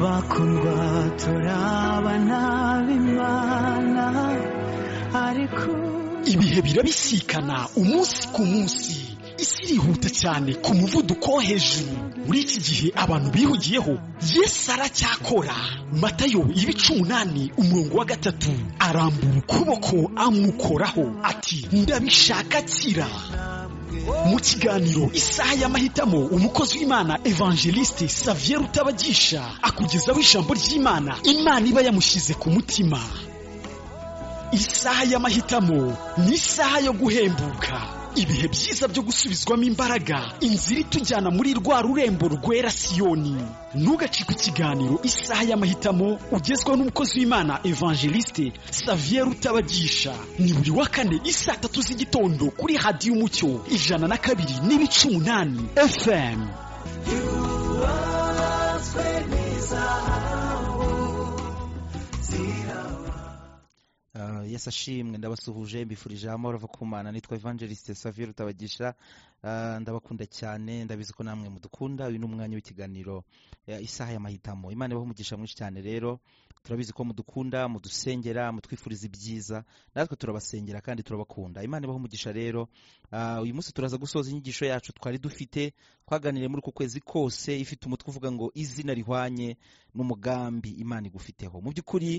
bakundwa turabana b'imana ariko ibihe birabisikana umunsi ku munsi isi irihuta cyane ku muvuduko wo hejuru muri iki gihe abantu bihugiyeho yesu aracyakora matayo ibice umunani umurongo wa gatatu arambura ukuboko amukoraho ati ndabishaka kira mu kiganiro isaha y'amahitamo umukozi w'imana evangeliste Xavier Rutabagisha akugezaho ijambo ry'imana imana iba yamushyize ku mutima isaha y'amahitamo ni isaha yo guhembuka ibihe byiza byo gusubizwamo imbaraga inzira itujyana muri rwa rurembo rwera siyoni ntugacike ikiganiro isaha y'amahitamo ugezwa n'umukozi w'imana evangeliste savier utabagisha ni buri wa kane isa tatu z'igitondo kuri hadiyo umucyo ijana na kabiri n'ibice umunani fm yesu ashimwe ndabasuhuje mbifurije amahoro ava ku mana nitwa evangeliste savire utabagisha ah, ndabakunda cyane ndabizi ko namwe mudukunda uyu ni umwanya w'ikiganiro eh, isaha y'amahitamo imana ibaho umugisha mwinshi cyane rero turabizi ko mudukunda mudusengera mutwifuriza ibyiza natwe turabasengera kandi turabakunda imana ibaho umugisha rero ah, uyu munsi turaza gusoza inyigisho yacu twari dufite twaganiriye muri uku kwezi kose ifite umutwe uvuga ngo izina rihwanye n'umugambi imana igufiteho mu by'ukuri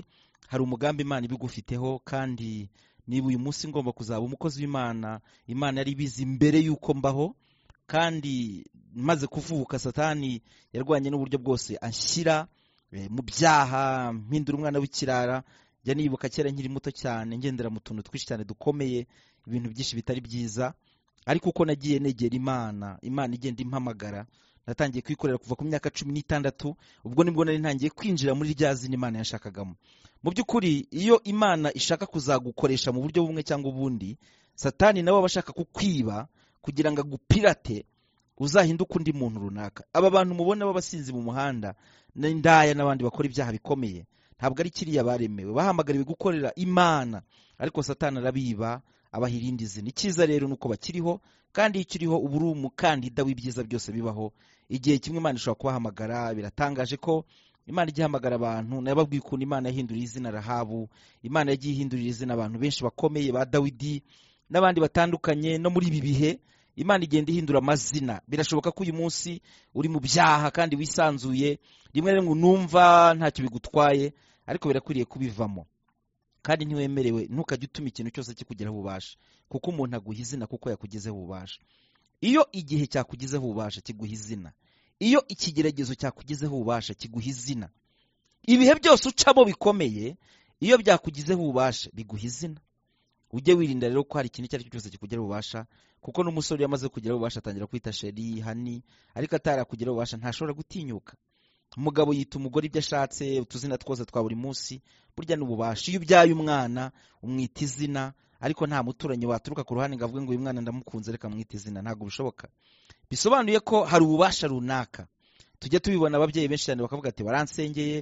hari umugambi imana ibigufiteho kandi niba uyu munsi ngomba kuzaba umukozi w'imana imana yari ibizi mbere y'uko mbaho kandi maze kuvuka satani yarwanye n'uburyo bwose ashyira Eh, mu byaha mpindura umwana w'ikirara njya nibuka kera nkiri muto cyane ngendera mu tuntu twinshi cyane dukomeye ibintu byinshi bitari byiza ariko uko nagiye negera imana imana igenda impamagara natangiye kwikorera kuva ku myaka cumi n'itandatu ubwo nibwo nari ntangiye kwinjira muri rya zina imana yashakagamo mu by'ukuri iyo imana ishaka kuzagukoresha mu buryo bumwe cyangwa ubundi satani nawe aba ashaka kukwiba kugira ngo agupirate uzahinduke undi muntu runaka aba bantu mubona b'abasinzi mu muhanda n'indaya n'abandi bakora ibyaha bikomeye ntabwo ari kiriya baremewe bahamagariwe gukorera imana ariko satana arabiba abahirindizi ni cyiza rero nuko bakiriho kandi iyo ukiriho uba uri umukandida w'ibyiza byose bibaho igihe kimwe imana ishobora kubahamagara biratangaje ko imana ijya ihamagara abantu nababwiye ukuntu imana yahinduriye izina rahabu imana yagiye ihindurira izina abantu benshi bakomeye ba dawidi n'abandi batandukanye no muri ibi bihe imana igenda ihindura amazina birashoboka ko uyu munsi uri mu byaha kandi wisanzuye rimwe na rimwe numva ntacyo bigutwaye ariko birakwiriye kubivamo kandi ntiwemerewe ntukajye utuma ikintu cyose kikugeraho ububasha kuko umuntu aguha izina kuko yakugezeho ububasha iyo igihe cyakugezeho ububasha kiguha izina iyo ikigeragezo cyakugezeho ububasha kiguha izina ibihe byose ucamo bikomeye iyo byakugizeho ububasha biguha izina ujye wirinda rero ko hari ikintu icyo ari cyo cyose kikugera ububasha kuko n'umusore iyo amaze kugera ububasha atangira kwita sheri hani ariko atarakugera ububasha ntashobora gutinyuka umugabo yita umugore ibyo ashatse utuzina twose twa buri munsi burya ni ububasha iyo ubyaye umwana umwita izina ariko nta muturanyi waturuka ku ruhande ngo avuge ngo uyu mwana ndamukunze reka mwite izina ntabwo bishoboka bisobanuye ko hari ububasha runaka tujya tubibona ababyeyi benshi cyane bakavuga ati baransengeye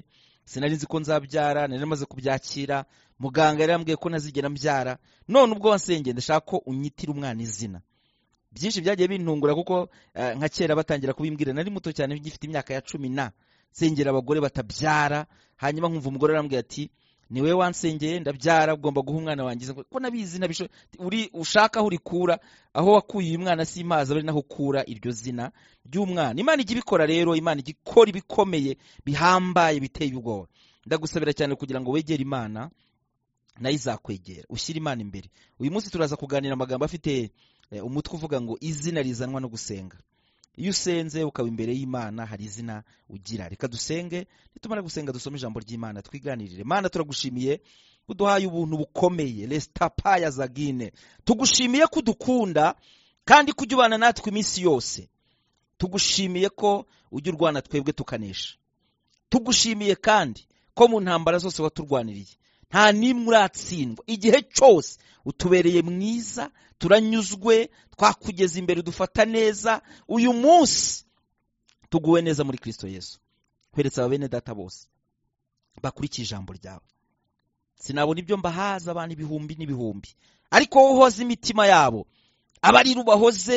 sinari nzi ko nzabyara nari namaze kubyakira muganga yari yambwiye ko ntazigera mbyara none ubwo wansengeye ndashaka ko unyitira umwana izina byinshi byagiye bintungura kuko eh, nka kera batangira kubimbwira nari muto cyane gifite imyaka ya cumi na sengera abagore batabyara hanyuma nkumva umugore arambwira ati niwe wansengeye ndabyara ugomba guha umwana wangiza ko nabizi nabisho uri ushaka aho urikura aho wakuye uyu mwana si imazi ari naho ukura iryo zina ry'umwana imana ijya ibikora rero imana ijya ikora ibikomeye bihambaye biteye ubwoba ndagusabira cyane kugira ngo wegere imana nayo izakwegera ushyire imana imbere uyu munsi turaza kuganira amagambo afite eh, umutwe uvuga ngo izina rizanwa no gusenga iyo usenze ukaba imbere y'imana hari izina ugira reka dusenge nitumara gusenga dusome ijambo ry'imana twiganirire mana turagushimiye uduhaye ubuntu bukomeye resitapa ya zagine tugushimiye ko udukunda kandi ko ujya ubana natwe iminsi yose tugushimiye ko ujya urwana twebwe tukanesha tugushimiye kandi ko mu ntambara zose waturwaniriye nta n'imwe uratsindwa igihe cyose utubereye mwiza turanyuzwe twakugeza imbere dufata neza uyu munsi tuguwe neza muri kirisito yesu kweretse aba bene data bose bakurikije ijambo ryawe sinabona ibyo mbahaza abantu ibihumbi n'ibihumbi ariko wowe uhoza imitima yabo abari rubahoze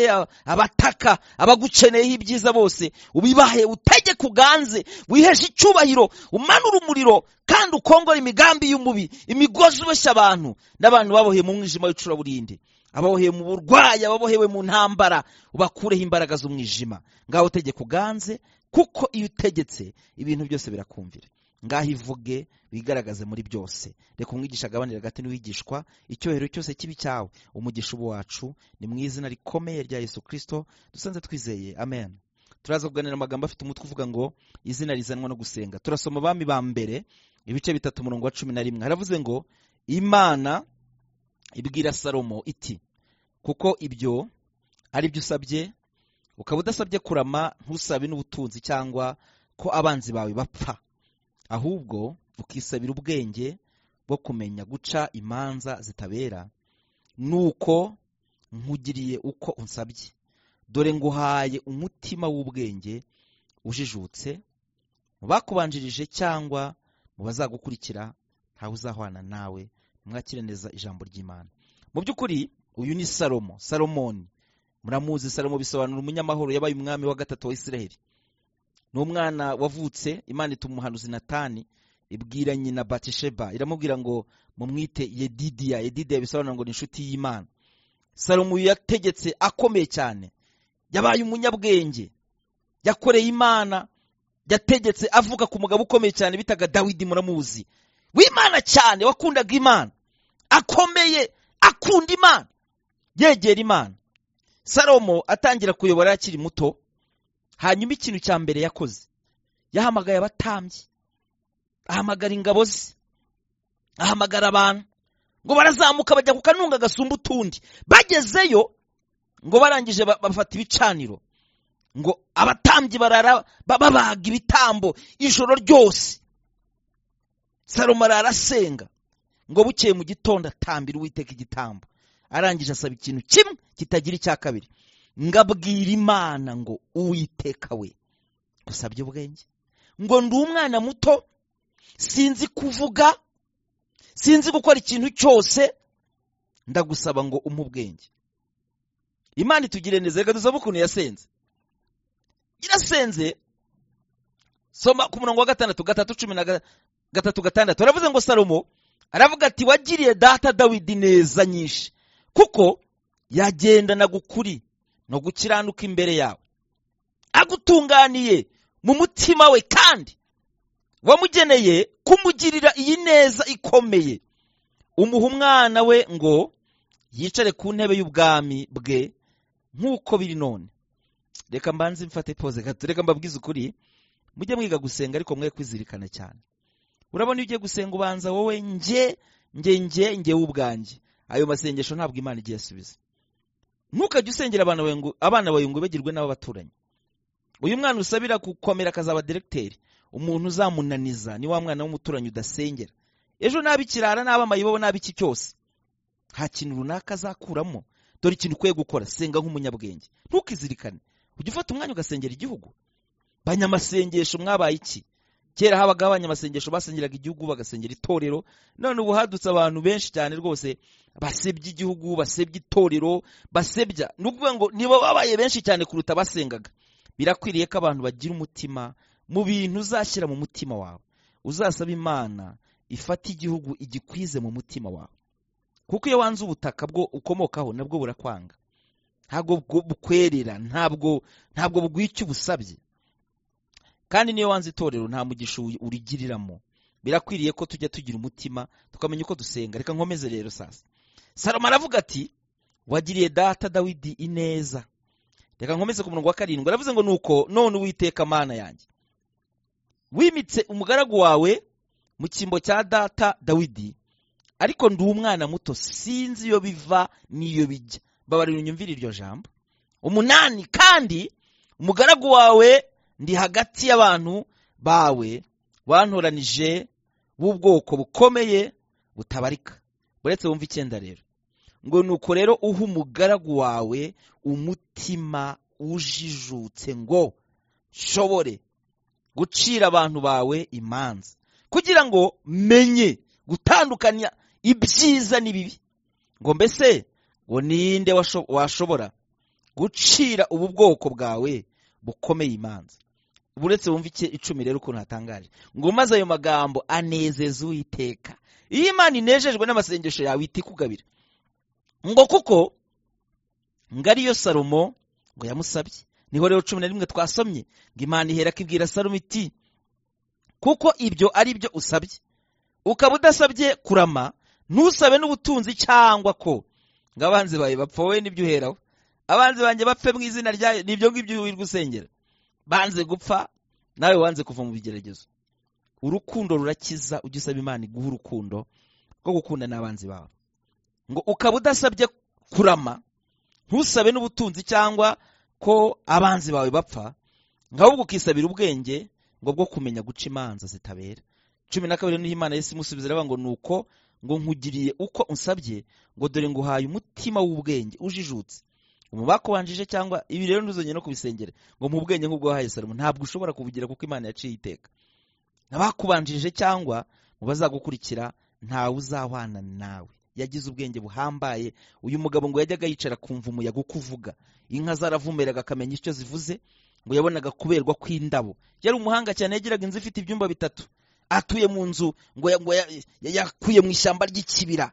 abataka abagukeneyeho ibyiza bose ubibahe utegeka uganze wiheshe icyubahiro umanura umuriro kandi ukongora imigambi y'umubi imigozi iboshya abantu n'abantu baboheye mu mwijima w'icuraburindi ababoheye mu burwayi ababohewe mu ntambara ubakureho imbaraga z'umwijima ngaho utegeka uganze kuko iyo utegetse ibintu byose birakumvira ngaho ivuge wigaragaze muri byose reka umwigisha agabanira hagati n'uwigishwa icyohero cyose kibi cyawe umugisha ubu wacu ni mu izina rikomeye rya yesu Kristo dusanze twizeye amen turaza kuganira amagambo afite umutwe uvuga ngo izina rizanwa no gusenga turasoma abami ba mbere ibice bitatu umurongo wa cumi na rimwe haravuze ngo imana ibwira salomo iti kuko ibyo ari byo usabye ukaba udasabye kurama ntusabe n'ubutunzi cyangwa ko abanzi bawe bapfa ahubwo ukisabira ubwenge bwo kumenya guca imanza zitabera nuko nkugiriye uko unsabye dore nguhaye umutima w'ubwenge ujijutse mu bakubanjirije cyangwa mu bazagukurikira ntawe uzahwana nawe mwakire neza ijambo ry'imana mu by'ukuri uyu ni salomo salomoni muramuzi salomo bisobanura umunyamahoro yabaye umwami wa gatatu wa israheli ni umwana wavutse imana ituma umuhanuzi natani ibwira nyina batisheba iramubwira ngo mumwite yedidiya yedidiya bisobanura ngo ni inshuti y'imana salomo yategetse akomeye cyane yabaye umunyabwenge yakoreye imana yategetse avuga ku mugabo ukomeye cyane bitaga dawidi muramuzi w'imana cyane wakundaga imana akomeye akunda imana yegera imana salomo atangira kuyobora akiri muto hanyuma ikintu cya mbere yakoze yahamagaye abatambyi ahamagara ingabo ze ahamagara abantu ngo barazamuka bajya ku kanunga gasumba utundi bagezeyo ngo barangije bafata ibicaniro ngo abatambyi barara babaga ibitambo ijoro ryose salomo arasenga ngo bukeye mu gitondo atambira uwiteka igitambo arangije asaba ikintu kimwe kitagira icya kabiri ngabwira imana ngo uwiteka we gusabye ubwenge ngo ndi umwana muto sinzi kuvuga sinzi gukora ikintu cyose ndagusaba ngo umpe ubwenge imana itugire neza reka dusabe ukuntu yasenze irasenze soma ku murongo wa gatandatu gatatu cumi na gatatu gatandatu baravuze ngo salomo aravuga ati wagiriye data dawidi neza nyinshi kuko yagendana gukuri no gukiranuka imbere yawe agutunganiye mu mutima we kandi wamugeneye kumugirira iyi neza ikomeye umuha umwana we ngo yicare ku ntebe y'ubwami bwe nk'uko biri none reka mbanze mfate pose gato reka mbabwize ukuri mujye mwiga gusenga ariko mwe kwizirikana cyane urabona iyo ugiye gusenga ubanza wowe njye njye njye njye w'ubwanjye ayo masengesho ntabwo imana igiye asubiza ntukajye usengera abana bawe ngo ubegirwe n'ab'abaturanyi uyu mwana usabira gukomera akazaba direkiteri umuntu uzamunaniza ni wa mwana w'umuturanyi udasengera ejo nabi ikirara naba amayibobo nabi iki cyose nta kintu runaka azakuramo dore ikintu ukwiye gukora senga nk'umunyabwenge ntukizirikane ujya ufata umwanya ugasengera igihugu banyamasengesho mwabaye iki kera habaga abanyamasengesho basengeraga igihugu bagasengera itorero none ubu hadutse abantu benshi cyane rwose basebya igihugu basebya itorero basebya ni ukuvuga ngo nibo babaye benshi cyane kuruta basengaga birakwiriye ko abantu bagira umutima mu bintu uzashyira mu mutima wawe uzasaba imana ifata igihugu igikwize mu mutima wawe kuko iyo wanze ubutaka bwo ukomokaho nabwo burakwanga ntabwo bukwerera ntabwo ntabwo icyo ubusabye kandi niyo wanze itorero nta mugisha urigiriramo birakwiriye ko tujya tugira umutima tukamenya uko dusenga reka nkomeze rero sasa salomo aravuga ati wagiriye data dawidi ineza reka nkomeze ku murongo wa karindwi aravuze ngo nuko none uwiteka mana yanjye wimitse umugaragu wawe mu cyimbo cya data dawidi ariko ndi umwana muto sinzi iyo biva n'iyo bijya babarira unyumvire iryo jambo umunani kandi umugaragu wawe ndi hagati y'abantu bawe wantoranije b'ubwoko bukomeye butabarika buretse wumva icyenda rero ngo nuko rero uha umugaragu wawe umutima ujijutse ngo nshobore gucira abantu bawe imanza kugira ngo menye gutandukanya ibyiza n'ibibi ngo mbese ngo ninde washobora gucira ubu bwoko bwawe bukomeye imanza buretse wumva icumi rero ukuntu hatangaje ngo maze ayo magambo anezeza uwiteka iyo imana inejejwe n'amasengesho yawe itikugabira ngo kuko ngo ariyo salomo ngo yamusabye niho rero cumi na rimwe twasomye ngo imana ihera akibwira salomo iti kuko ibyo ari byo usabye ukaba udasabye kurama ntusabe n'ubutunzi cyangwa ko ngo abanzi bawe bapfowe wowe n'ibyo uheraho abanzi banjye bapfe mu izina ryayo n'ibyo ngibyo wirirwa usengera banze gupfa nawe wanze kuva mu bigeragezo urukundo rurakiza ujye usaba imana iguha urukundo rwo gukunda n'abanzi bawe ngo ukaba udasabye kurama ntusabe n'ubutunzi cyangwa ko abanzi bawe bapfa ngo ahubwo ukisabira ubwenge ngo bwo kumenya guca imanza zitabera cumi na kabiri niho imana yesi imusubiza iravuga ngo ni uko ngo nkugiriye uko unsabye ngo dore nguhaye umutima w'ubwenge ujijutse mu wanjije cyangwa ibi rero ntuzongere no kubisengera ngo mu bwenge nk'ubwo wahaye salomo ntabwo ushobora kubugira kuko imana yaciye iteka abakubanjirije cyangwa mu bazagukurikira ntawe uzahwana nawe yagize ubwenge buhambaye uyu mugabo ngo yajyaga yicara kumva umuyaga uko uvuga inka zaravumeraga akamenya icyo zivuze ngo yabonaga kuberwa kw'indabo yari umuhanga cyane yagiraga inzu ifite ibyumba bitatu atuye mu nzu ngo yakuye mu ishyamba ry'ikibira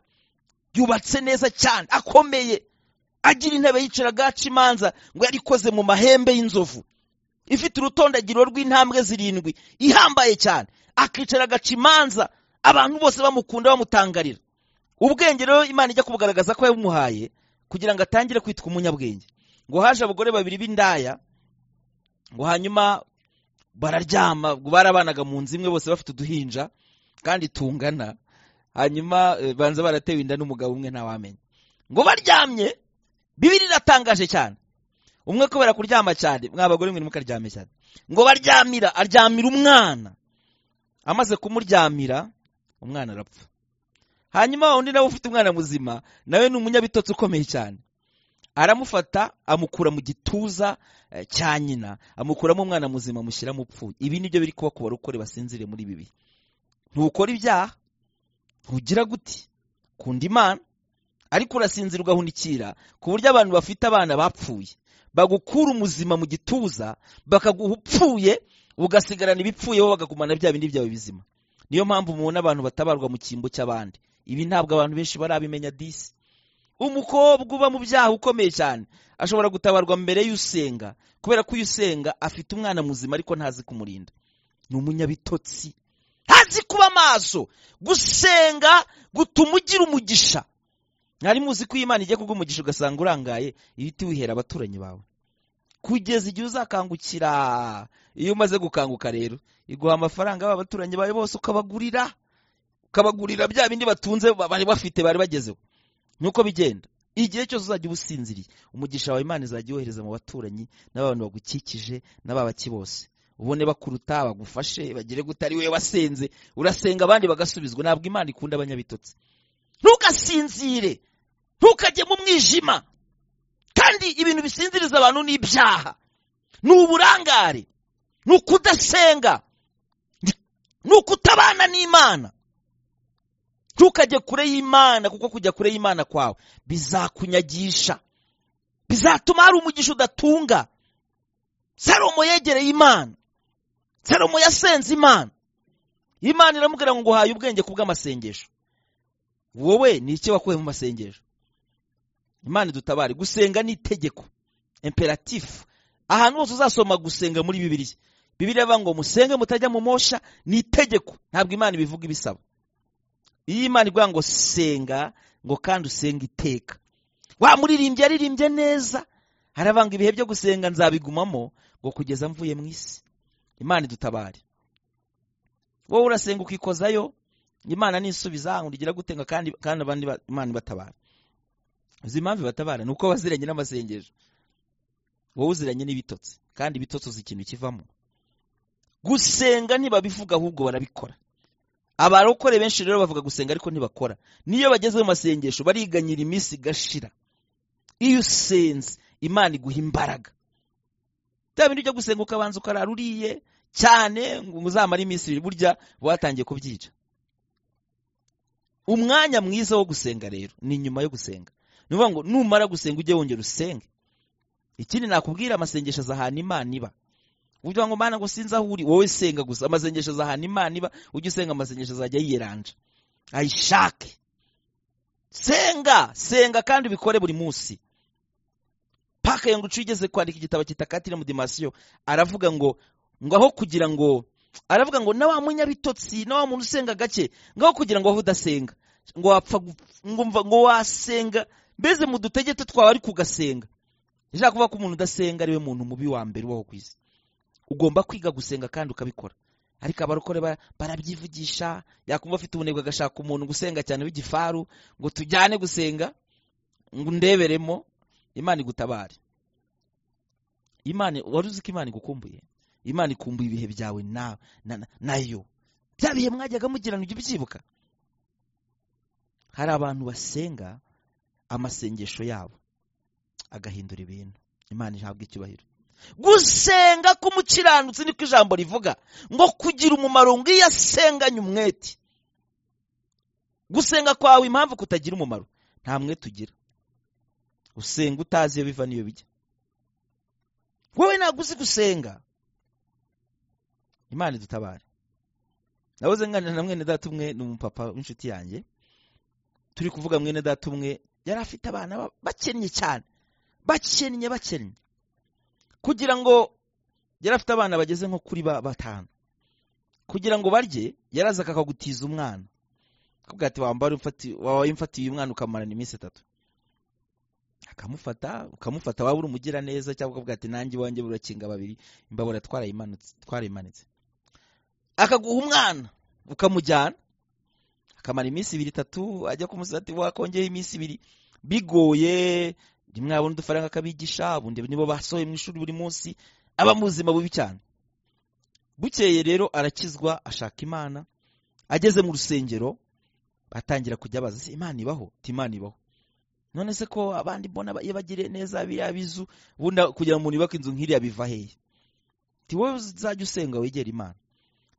yubatse neza cyane akomeye agira intebe yicaraga imanza ngo yarikoze mu mahembe y'inzovu ifite urutondagiro rw'intambwe zirindwi ihambaye cyane akicara agaca imanza abantu bose bamukunda bamutangarira ubwenge rero imana ijya kubugaragaza ko yamuhaye kugira ngo atangire kwitwa umunyabwenge ngo haje abagore babiri b'indaya ngo hanyuma bararyama barabanaga mu nzu imwe bose bafite uduhinja kandi tungana hanyuma eh, banza baratewe inda n'umugabo umwe ntawamenya ngo baryamye bibiri iratangaje cyane umwe kubera kuryama cyane mwa bagore mwe mukaryame cyane ngo baryamira aryamira umwana amaze kumuryamira umwana arapfa hanyuma undi nawe ufite umwana muzima nawe ni umunyabitotsi ukomeye cyane aramufata amukura mu gituza eh, cya nyina amukuramo umwana muzima amushyiramo upfuye ibi nibyo biri kuba ku barokore basinzire muri bibi ntukora ibyaha ntugira guti kunda imana ariko urasinzira ugahunikira ku buryo abantu bafite abana bapfuye bagukura umuzima mu gituza bakaguha upfuye ugasigarana ibipfuyeho bagagumana bya bindi byawe bizima niyo mpamvu mubona abantu batabarwa mu cyimbo cy'abandi ibi ntabwo abantu benshi barabimenya disi umukobwa uba mu byaha ukomeye cyane ashobora gutabarwa mbere y'usenga kubera ko uyu usenga afite umwana muzima ariko ntazi kumurinda ni umunyabitotsi ntazi kuba amaso gusenga gutuma ugira umugisha mwari muzi ko imana ijya umugisha ugasanga urangaye ibiti wihera abaturanyi bawe kugeza igihe uzakangukira iyo umaze gukanguka rero iguha amafaranga b'abaturanyi bawe bose ukabagurira ukabagurira bya bindi batunze bari bafite bari bagezeho nuko bigenda igihe cyose uzajya uba usinziriye umugisha wawe imana izajya yohereza mu baturanyi n'abantu bagukikije n'ababaki bose ubone bakuruta bagufashe bagere gutari we wasenze urasenga abandi bagasubizwa ntabwo imana ikunda abanyabitotsi ntugasinzire ntukajye mu mwijima kandi ibintu bisinziriza abantu ni ibyaha ni uburangare ni ukudasenga ni ukutabana n'imana ntukajye kure y'imana kuko kujya kure y'imana kwawe bizakunyagisha bizatuma hari umugisha udatunga salomo yegereye imana salomo yasenze imana imana iramubwira ngo nguhaye ubwenge ku bw'amasengesho wowe ni iki wakuye mu masengesho imana idutabare gusenga ni itegeko imperatifu ahantu hose uzasoma gusenga muri bibiriya bibiriya bivuga ngo musenge mutajya mu mosha ni itegeko ntabwo imana ibivuga ibisaba iyo imana ivuga ngo senga ngo kandi usenge iteka wamuririmbye yaririmbye neza haravanga ibihe byo gusenga nzabigumamo ngo kugeza mvuye mu isi imana idutabare wowe urasenga ukikozayo imana nisubiza ngo ugira gutenga kandi kandi abandi imana ibatabara uzi impamvu batabara ni uko baziranye n'amasengesho wowe uziranye n'ibitotsi kandi ibitotsi uzi ikintu kivamo gusenga ntibabivuga ahubwo barabikora abarokore benshi rero bavuga gusenga ariko ntibakora niyo bageze mu masengesho bariganyira iminsi igashira iyo usenze imana iguha imbaraga bya ujya gusenga ukabanza ukarara uriye cyane ngo uzamare iminsi ibiri burya watangiye kubyica umwanya mwiza wo gusenga rero ni nyuma yo gusenga ni ngo numara gusenga ujye wongera usenge ikindi nakubwira amasengesho azahana imana iba uvuga ngo mana ngo sinzi aho uri wowe senga gusa amasengesho azahana imana iba ujye usenga amasengesho azajya yiranje ayishake senga senga kandi ubikore buri munsi paka yangucu ugeze kwandika igitabo kitakatira katire mudimasiyo aravuga ngo ngo aho kugira ngo aravuga ngo na wa munyabitotsi na wa muntu usenga gake ngaho kugira ngo aho udasenga ngo wapfa ngo wasenga mbese mu dutege twe twaba ari kugasenga ndashaka kuvuga ko umuntu udasenga ariwe muntu mubi wa mbere ubaho ku isi ugomba kwiga gusenga kandi ukabikora ariko abarokore barabyivugisha yakumva afite ubunebwe agashaka umuntu gusenga cyane w'igifaru ngo tujyane gusenga ngo ndeberemo imana igutabare imana wari uzi ko imana igukumbuye imana ikumbuye ibihe byawe nayo bya bihe mwajyaga mugirana ujya ubyibuka hari abantu basenga amasengesho yabo agahindura ibintu imana ihabwa icyubahiro gusenga k'umukiranutsi niko ijambo rivuga ngo kugira umumaro ngo iyo asenganye umwete gusenga kwawe impamvu kutagira umumaro nta mwete ugira usenga utazi iyo biva n'iyo bijya wowe ntabwo uzi gusenga imana idutabare nawe nganira na mwene data umwe ni umupapa w'inshuti yanjye turi kuvuga mwene data umwe yari afite abana bakennye cyane bakennye bakennye kugira ngo yari afite abana bageze nko kuri batanu kugira ngo barye yarazaga akagutiza umwana akubwira ati wabaye umfatiye uyu mwana ukamarana iminsi itatu akamufata ukamufata waba uri umugira neza cyangwa ukavuga ati nanjye iwanjye burakinga babiri imbabura twarayimanitse akaguha umwana ukamujyana akamara iminsi ibiri itatu ajya kumusati wakongera iminsi ibiri bigoye rimwe abona udufaranga akabigisha ubundi nibo basohoye mu ishuri buri munsi aba muzima bubi cyane bukeye rero arakizwa ashaka imana ageze mu rusengero atangira kujya abaza imana ibaho imana ibaho none se ko abandi mbona iyo bagire neza biriya bizu ubundi kugira ngo umuntu yubake inzu nk'iriya biva hehe wowe uzajya usenga wegera imana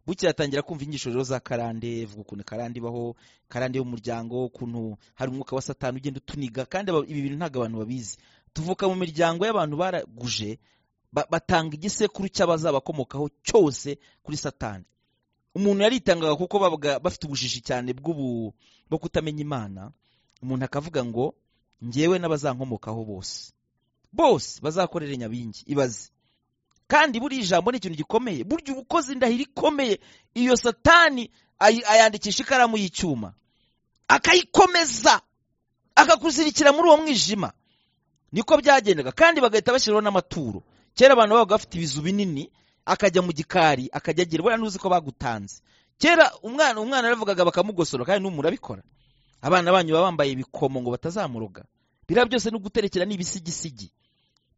bukeye atangira kumva inyigisho rero za karande vuga ukuntu karande ibaho karande y'umuryango ukuntu hari umwuka wa satani ugenda utuniga kandi ibi bintu ntabwo abantu babizi tuvuka mu miryango y'abantu baraguje batanga igisekuru cy'abazabakomokaho cyose kuri satani umuntu yaritangaga kuko babaga bafite ubujiji cyane bw'ubu bwo kutamenya imana umuntu akavuga ngo ngewe n'abazankomokaho bose bose bazakorere nyabingi ibaze kandi buriya ijambo ni ikintu gikomeye burya uba ukoze indahiro ikomeye iyo satani ayandikisha ikaramu y'icyuma akayikomeza akakuzirikira muri uwo mwijima niko byagendaga kandi bagahita bashyiraho n'amaturo kera abantu babaga bafite ibizu binini akajya mu gikari akajya agira buriya ntuzi ko bagutanze kera umwana umwana yaravugaga bakamugosora kandi n'ubu murabikora abana banyu baba bambaye ibikomo ngo batazamuroga biriya byose ni uguterekera n'ibisigisigi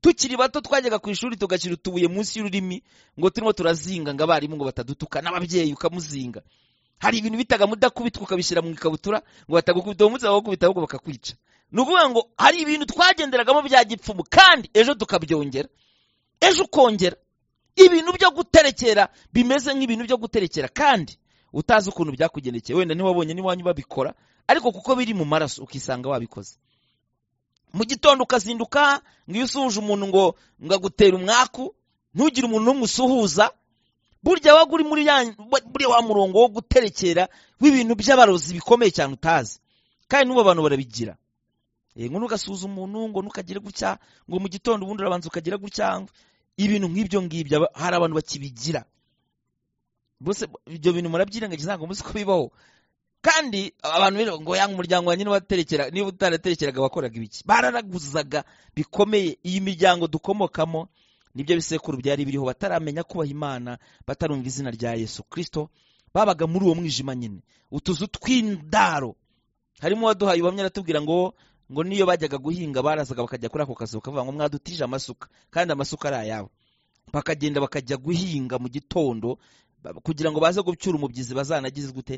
tukiri bato twajyaga ku ishuri tugashyira utubuye munsi y'ururimi ngo turimo turazinga ngo abarimu ngo batadutuka n'ababyeyi ukamuzinga hari ibintu bitaga mudakubitwa ukabishyira mu ikabutura ngo batagukubita uwo munsi bakagukubita ahubwo bakakwica ni ukuvuga ngo hari ibintu twagenderagamo bya gipfumu kandi ejo tukabyongera ejo ukongera ibintu byo guterekera bimeze nk'ibintu byo guterekera kandi utazi ukuntu byakugendekeye wenda wabonye n'iwanyu babikora ariko kuko biri mu maraso ukisanga wabikoze mu gitondo ukazinduka ngo iyo usuhuje umuntu ngo ngo agutere umwaku ntugire umuntu n'umwe usuhuza burya waba uri muri buriya wa murongo wo guterekera w'ibintu by'abarozi bikomeye cyane utazi kandi n'ubu abantu barabigira eh, ngo nugasuhuze umuntu ngo nukagire gutya ngo mu gitondo ubundi urabanza ukagira gutya ibintu nk'ibyo ngibyo hari abantu bakibigira bose ibyo bintu murabyirengagiza ntabwo muzi ko bibaho kandi abantu rero ngo yanga umuryango wa nyine waterekera niba utaraterekeraga bakoraga ibiki bararaguzaga bikomeye iyi miryango dukomokamo nibyo bisekuru byari biriho bataramenya kubaha imana batarumva izina rya yesu kirisito babaga muri uwo mwijima nyine utuzu tw'indaro harimo uwaduhaye ubamwe aratubwira ngo ngo niyo bajyaga guhinga barazaga bakajya kuri ako kazu bakavuga ngo mwadutije amasuka kandi amasuka ari ayawe bakagenda bakajya guhinga mu gitondo kugira ngo baze gucyura umubyizi bazanagize gute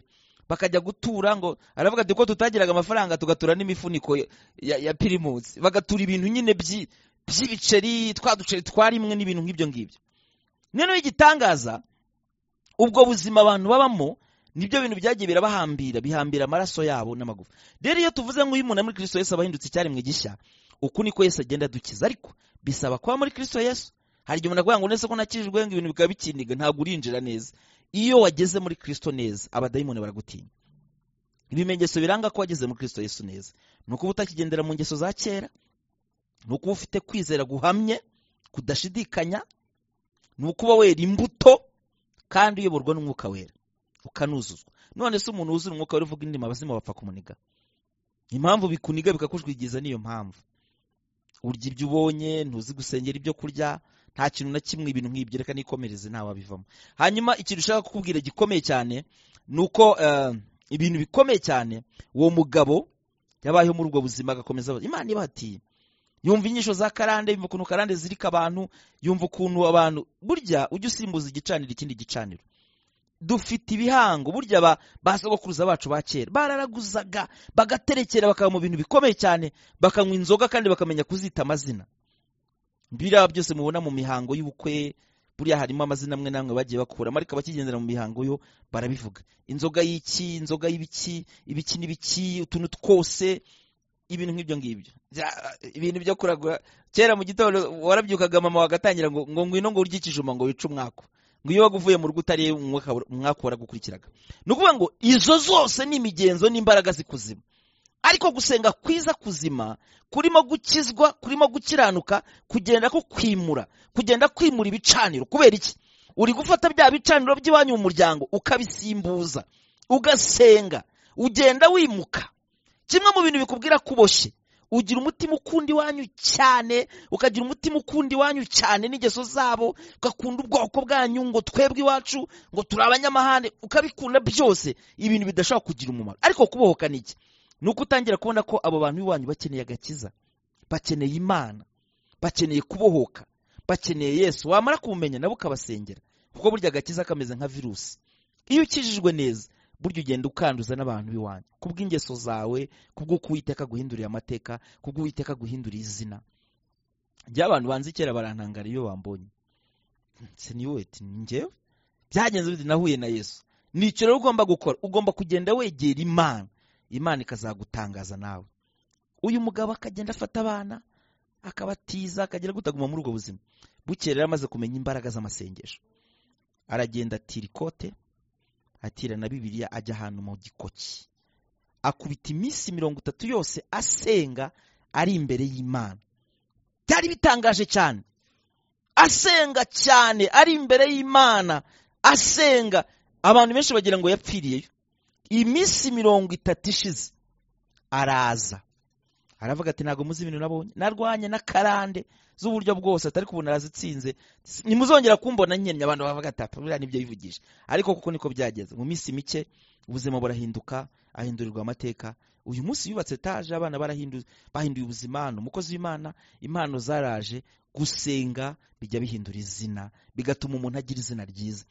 bakajya gutura ngo aravuga ati ko tutagiraga amafaranga tugatura n'imifuniko ya pirimusi bagatura ibintu nyine by'ibiceri twa duceri twarimwe n'ibintu nk'ibyo ngibyo noneho yigitangaza ubwo buzima abantu babamo nibyo bintu byagiye birabahambira bihambira amaraso yabo n'amagufa rero iyo tuvuze ngo uyu muntu muri kirisito Yesu aba ahindutse icyaremwe gishya uku niko Yesu agenda dukiza ariko bisaba kuba muri kirisito Yesu hari igihe umuntu akavuga ngo nese ko nakijijwe ngo ibintu bikaba bikindiga ntabwo urinjira neza iyo wageze muri kirisito neza abadayimoni baragutinya ibimenyetso biranga ko wageze muri kirisito yesu neza ni ukuba utakigendera mu ngeso za kera ni ukuba ufite kwizera guhamye kudashidikanya ni ukuba wera imbuto kandi uyoborwa n'umwuka wera ukanuzuzwa none se umuntu wuzura umwuka wera uvuga indimi abazima bapfa kumuniga impamvu bikuniga bikakujwigiza niyo mpamvu urya ibyo ubonye ntuzi gusengera ibyo kurya nta kintu na kimwe ibintu nk'ibyo reka nikomereze nta wabivamo hanyuma ikintu ushaka kukubwira gikomeye cyane ni uko eh, ibintu bikomeye cyane uwo mugabo yabayeho muri ubwo buzima agakomeza imana ibahatiye yumva inyisho za karande yumva ukuntu karande zirika abantu yumva ukuntu abantu burya ujya usimbuza igicaniro ikindi gicaniro dufite ibihango burya ba sogokuruza bacu ba kera bararaguzaga bagaterekera bakaba mu bintu bikomeye cyane bakanywa inzoga kandi bakamenya kuzita amazina biriya byose mubona mu mihango y'ubukwe buriya harimo amazina amwe n'amwe bagiye bakuramo ariko abakigendera mu mihango yo barabivuga inzoga y'iki inzoga y'ibiki ibiki n'ibiki utuntu twose ibintu nk'ibyo ngibyo ibintu byo kuragura kera mu gitondo warabyukaga mama wagatangira ngo ngo ngwino ngo urye ngo wice umwako ngo iyo waguvuye mu rugo utariye umwaka waragukurikiraga ni ukuvuga ngo izo zose ni imigenzo n'imbaraga zikuzima. ariko gusenga kwiza kuzima kurimo gukizwa kurimo gukiranuka kugenda ko kwimura kugenda kwimura ibicaniro kubera iki uri gufata bya bicaniro by'iwanyu mu muryango ukabisimbuza ugasenga ugenda wimuka kimwe mu bintu bikubwira kuboshye ugira umutima ukunda iwanyu cyane ukagira umutima ukunda iwanyu cyane n'ingeso zabo ugakunda ubwoko bwanyu ngo twebwe iwacu ngo turi abanyamahane ukabikunda byose ibintu bidashobora kugira umumaro ariko kubohoka ni iki ni uko utangira kubona ko abo bantu b'iwanyu bakeneye agakiza bakeneye imana bakeneye kubohoka bakeneye yesu wamara kumumenya nabo ukabasengera kuko burya agakiza kameze nka virusi iyo ukijijwe neza burya ugenda ukanduza n'abantu b'iwanyu kubw'ingeso zawe kubw'uko uwiteka guhinduriye amateka kubw'uwiteka guhinduriye izina by'abantu banze kera barantangara iyo bambonye siniwe ni njyewe byagenze nahuye na yesu nicyo rero ugomba gukora ugomba kugenda wegera imana imana ikazagutangaza nawe uyu mugabo akagenda afata abana akabatiza akagera gutaguma muri ubwo buzima bukerera amaze kumenya imbaraga z'amasengesho aragenda atira ikote atira na bibiliya ajya ahantu mu gikoki akubita iminsi mirongo itatu yose asenga ari imbere y'imana byari bitangaje cyane asenga cyane ari imbere y'imana asenga abantu benshi bagira ngo yapfiriyeyo iminsi mirongo itatu ishize araza aravuga ati ntabwo muzi ibintu nabonye narwanye na karande z'uburyo bwose atari kubona arazitsinze nimuzongera kumbona nyine abantu bavuga ati buriya nibyo yivugije ariko kuko niko byageze mu minsi mike ubuzima burahinduka ahindurirwa amateka uyu munsi yubatse etaje abana bahinduye ubuzima umukozi w'imana impano zaraje gusenga bijya bihindura izina bigatuma umuntu agira izina ryiza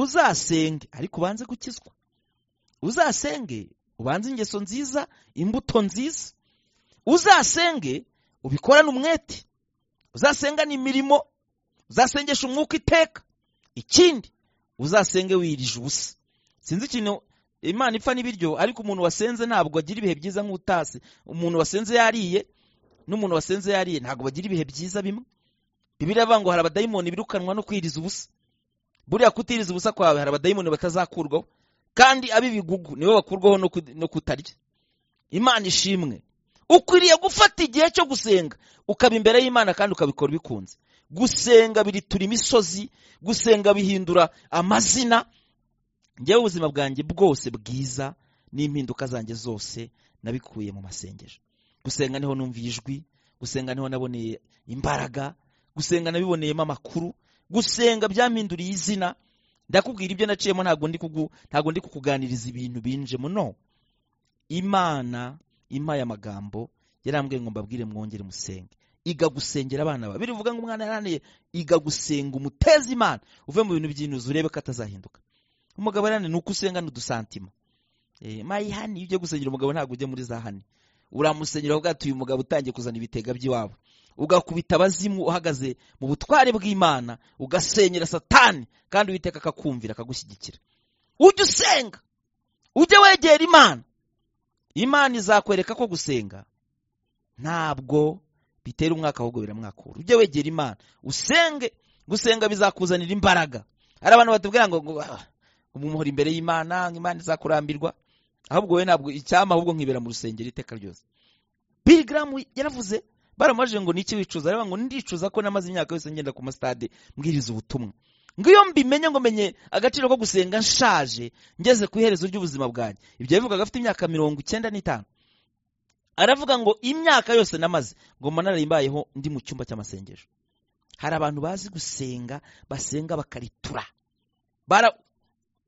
uzasenge ariko ubanze gukizwa uzasenge ubanze ingeso nziza imbuto nziza uzasenge ubikorane umwete uzasengane imirimo uzasengesha umwuka iteka ikindi uzasenge wirije ubusa sinzi ikintu imana ipfa n'ibiryo ariko umuntu wasenze ntabwo agira ibihe byiza nk’utase umuntu wasenze yariye n'umuntu wasenze yariye ntabwo bagira ibihe byiza bimwe bibiriya ngo hari abadayimoni birukanwa no kwiriza ubusa buriya kutiriza ubusa kwawe hari abadayimoni batazakurwaho kandi ab'ibigugu nibo bakurwaho no kutarya imana ishimwe ukwiriye gufata igihe cyo gusenga ukaba imbere y'imana kandi ukabikora bikunze gusenga biritura imisozi gusenga bihindura amazina ngewe ubuzima bwanjye bwose bwiza n'impinduka zanjye zose nabikuye mu masengesho gusenga niho numviye ijwi gusenga niho naboneye imbaraga gusenga nabiboneyemo amakuru gusenga byampinduriye izina ndakubwira ibyo naciyemo ntabwo ndi ntabwo ndi kukuganiriza ibintu binjemo no imana impaye amagambo yarambwiye ngo mbabwire mwongere musenge iga gusengera abana bawe birivuga ngo umwana yaraniye iga gusenga umuteze imana uve mu bintu by'inuzu urebe ko atazahinduka umugabo yaraniye ni uko usenga n'udusantima eh, mayihani iyo ugiye gusengera umugabo ntabwo ujya muri za hani uramusengera kuko uyu mugabo utangiye kuzana ibitega by'iwabo ugakubita abazimu uhagaze mu butware bw'imana ugasenyera satani kandi uwiteka akakumvira akagushyigikira ujye usenga ujye wegera imana imana izakwereka ko gusenga ntabwo bitera umwaka ahubwo biramwakura ujye wegera imana usenge gusenga bizakuzanira imbaraga hari abantu batubwira ngo ah, ubu imbere y'imana imana izakurambirwa ahubwo we ntabwo icyama ahubwo nkibera mu rusengero iteka ryose birigramu yaravuze baramajije ngo niki wicuza areba ngo ndicuza ko namaze imyaka yose ngenda ku masitade mbwiriza ubutumwa ngo iyo mbimenye ngo menye agaciro ko gusenga nshaje ngeze ku iherezo ry'ubuzima bwanjye ibyo bivugaga afite imyaka mirongo icyenda n'itanu aravuga ngo imyaka yose namaze ngo manarimbayeho ndi mu cyumba cy'amasengesho hari abantu bazi gusenga basenga bakaritura bara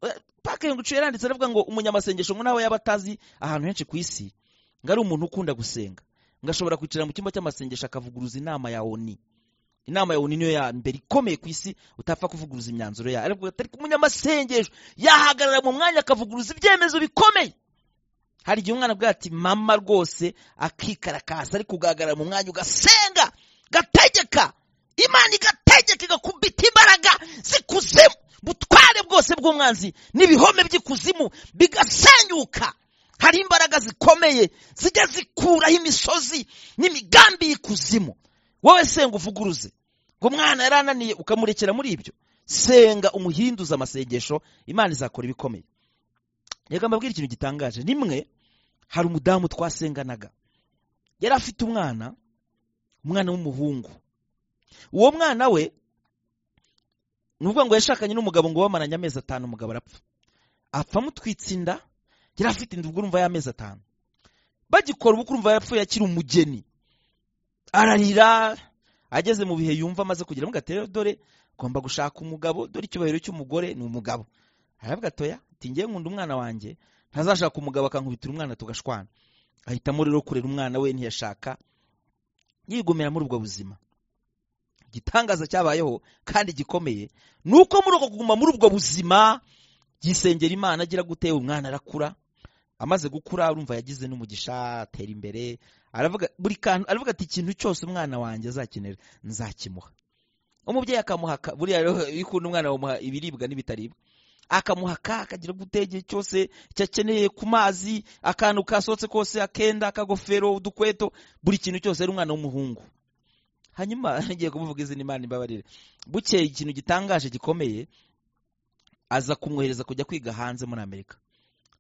eh, paka yunguciye yaranditse aravuga ngo umunyamasengesho ngo nawe yaba atazi ahantu henshi ku isi ngo ari umuntu ukunda gusenga Ashobora kwicara mu cyumba cy'amasengesho akavuguruza inama ya oni inama ya oni niyo ya mbere ikomeye ku isi utapfa kuvuguruza imyanzuro yayo ariko ku umunyamasengesho yahagarara mu mwanya akavuguruza ibyemezo bikomeye hari igihe umwana avuga ati mama rwose akikarakasa ari kugaragara mu mwanya ugasenga gategeka imana igategeka igakubita imbaraga zikuzimu butware bwose bw'umwanzi n'ibihome by'ikuzimu bigasenyuka hari imbaraga zikomeye zijya zikuraho imisozi n'imigambi y'ikuzimu wowe senga uvuguruze ngo umwana ananiye ukamurekera muri ibyo senga umuhinduza amasengesho imana izakora ibikomeye reka mbabwire ikintu gitangaje nimwe hari umudamu twasenganaga yari afite umwana umwana w'umuhungu uwo mwana we ni ukuvuga ngo yashakanye n'umugabo ngo bamaranye amezi atanu umugabo arapfa apfa amutwitse inda yari afite inda ubwo y'amezi atanu bagikora ubukwe urumva yapfuye akiri umugeni ararira ageze mu bihe yumva amaze kugira ngo atere dore ngomba gushaka umugabo dore icyubahiro cy'umugore ni umugabo aravuga atoya ati nkunda umwana wanjye ntazashaka umugabo akankubitira umwana tugashwana ahitamo rero kurera umwana we ntiyashaka yigomera muri ubwo buzima igitangaza cyabayeho kandi gikomeye ni uko muri uko kuguma muri ubwo buzima gisengera imana agira gute umwana arakura amaze gukura urumva yagize n'umugisha atera imbere aravuga buri kantu aravuga ati ikintu cyose umwana wanjye azakenera nzakimuha umubyeyi akamuha buriya iyo ukunda umwana bamuha ibiribwa n'ibitaribwa akamuha ka akagira gutege cyose icyo akeneye ku mazi akantu kasohotse kose akenda akagofero udukweto buri kintu cyose ari umwana w'umuhungu hanyuma ngiye kumuvuga izina imana imbabarire bukeye ikintu gitangaje gikomeye aza kumwohereza kujya kwiga hanze muri amerika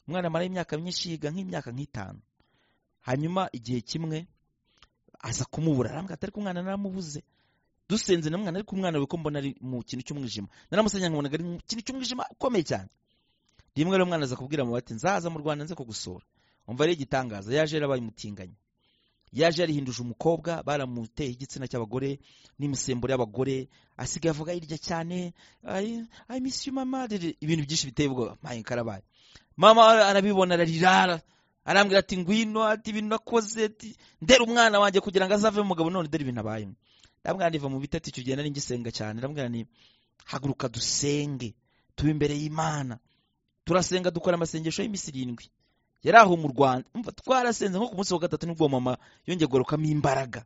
umwana amara imyaka myinshi yiga nk'imyaka nk'itanu hanyuma igihe kimwe aza kumubura arambwira atari ko umwana naramubuze dusenze na mwana ariko umwana we ko mbona ari mu kintu cy'umwijima naramusanye nkabona ari mu kintu cy'umwijima ukomeye cyane rimwe rero umwana aza kubwira mu bati nzaza mu rwanda nze kugusura umva ari igitangaza yaje yarabaye umutinganyi yaje yarihinduje umukobwa baramuteye igitsina cy'abagore n'imisemburo y'abagore asigaye avuga hirya cyane ayi misiyo mama ibintu byinshi biteye ubwoba mpaye mama arabibona ararira arambwira ati ngwino ati ibintu nakoze ati ndera umwana wanjye kugira ngo azave umugabo none dore ibintu abayemo ndamubwira niva mu bitati icyo gihe nari ngisenga cyane ndamubwira ni haguruka dusenge tuba imbere y'imana turasenga dukora amasengesho y'iminsi irindwi yari aho mu rwanda twarasenze nko ku munsi wa gatatu nibwo mama yongeye gukorokamo imbaraga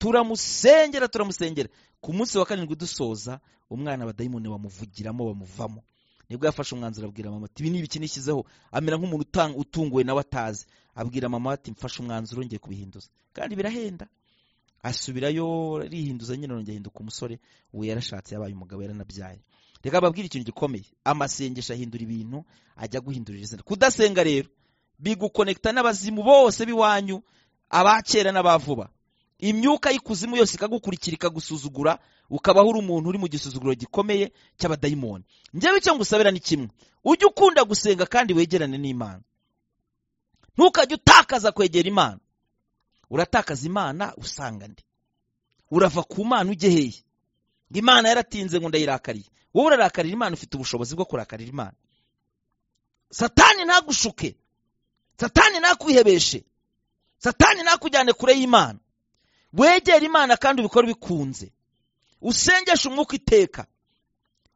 turamusengera turamusengera ku munsi wa karindwi dusoza umwana abadayimoni bamuvugiramo bamuvamo nibwo yafashe umwanzuro abwira mama ati ibi ni ibiki nishyizeho amera nk'umuntu utunguwe nawe atazi abwira mama ati mfashe umwanzuro ngiye kubihinduza kandi birahenda asubirayo rihinduza nyine nongeye ahinduka umusore uwo yarashatse yabaye umugabo yaranabyaye reka babwire ikintu gikomeye amasengesho ahindura ibintu ajya guhindurira izina kudasenga rero bigukonekita n'abazimu bose b'iwanyu abakera n'abavuba imyuka y'ikuzimu yose ikagukurikira ikagusuzugura ukabaho uri umuntu uri mu gisuzuguro gikomeye cy'abadayimoni njyewe icyo ngusabira ni kimwe ujye ukunda gusenga kandi wegerane n'imana ntukajye utakaza kwegera imana uratakaza imana usanga nde urava ku mana ugeheye hehe imana yaratinze ngo ndayirakariye wowe urarakarira imana ufite ubushobozi bwo kurakarira imana satani ntagushuke satani ntakwihebeshe satani ntakujyane kure y'imana wegera imana kandi ubikora bikunze usengeshe umwuka iteka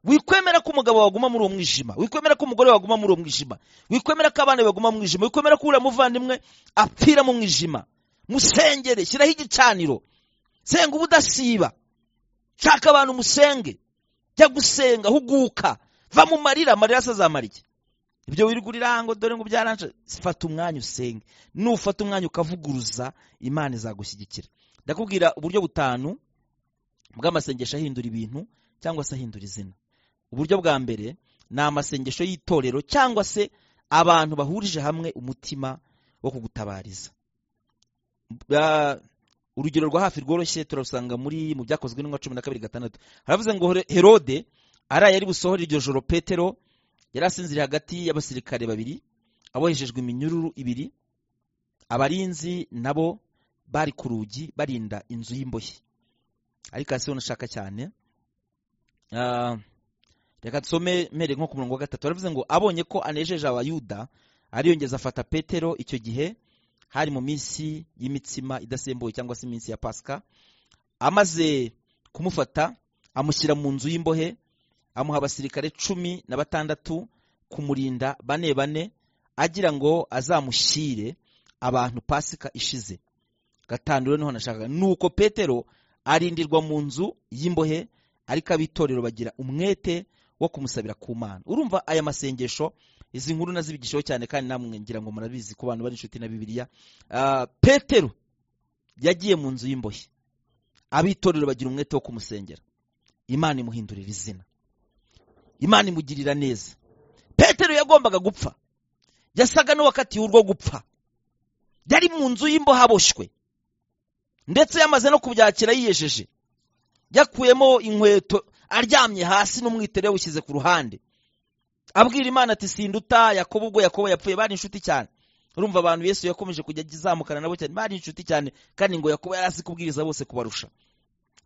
wikwemera ko umugabo waguma muri uwo mwijima wikwemera ko umugore waguma muri uwo mwijima wikwemera ko abana baguma mu mwijima wikwemera ko uriya muvandimwe apfira mu mwijima musengere shyiraho igicaniro senga ubudasiba shaka abantu musenge jya gusenga huguka va mu marira amarira asazamara iki ibyo wirigurira hango dore ngo byaranje fata umwanya usenge nufata umwanya ukavuguruza imana izagushyigikira ndakubwira uburyo butanu bw'amasengesho ahindura ibintu cyangwa se ahindura izina uburyo bwa mbere ni amasengesho y'itorero cyangwa se abantu bahurije hamwe umutima wo kugutabariza urugero rwa hafi rworoshye turasanga muri mu byakozwe n'umwaka cumi na kabiri gatandatu haravuze ngo herode araye ari busohore iryo joro petero yari asinziriye hagati y'abasirikare babiri aboheshejwe iminyururu ibiri abarinzi nabo bari ku rugi barinda inzu y'imbohe ariko hasi unashaka cyane ah, reka dusome mere nko ku murongo wa gatatu baravuze ngo abonye ko anejeje abayuda ariyongeza afata petero icyo gihe hari mu minsi y'imitsima idasembuwe cyangwa se iminsi ya pasika amaze kumufata amushyira mu nzu y'imbohe amuha abasirikare cumi na batandatu kumurinda bane bane agira ngo azamushyire abantu pasika ishize gatanu rero niho nashakaga ni uko petero arindirwa mu nzu y'imbohe ariko ab'itorero bagira umwete wo kumusabira ku mana urumva aya masengesho izi nkuru nazibigishaho cyane kandi namwe ngira ngo murabizi ku bantu bari inshuti na bibiliya ah, petero yagiye mu nzu y'imbohe ab'itorero bagira umwete wo kumusengera imana imuhindurira izina imana imugirira neza petero yagombaga gupfa yasaga n'uwakatiye urwo gupfa yari mu nzu y'imbohe aboshywe ndetse yamaze no kubyakira yiyejeje yakuyemo inkweto aryamye hasi n'umwitere yawushyize ku ruhande abwira imana ati sinduta yakobo ubwo yakobo yapfuye bari inshuti cyane urumva abantu yesu yakomeje kujya azamukana nabo cyane bari inshuti cyane kandi ngo yakoba yari azi kubwiriza bose kubarusha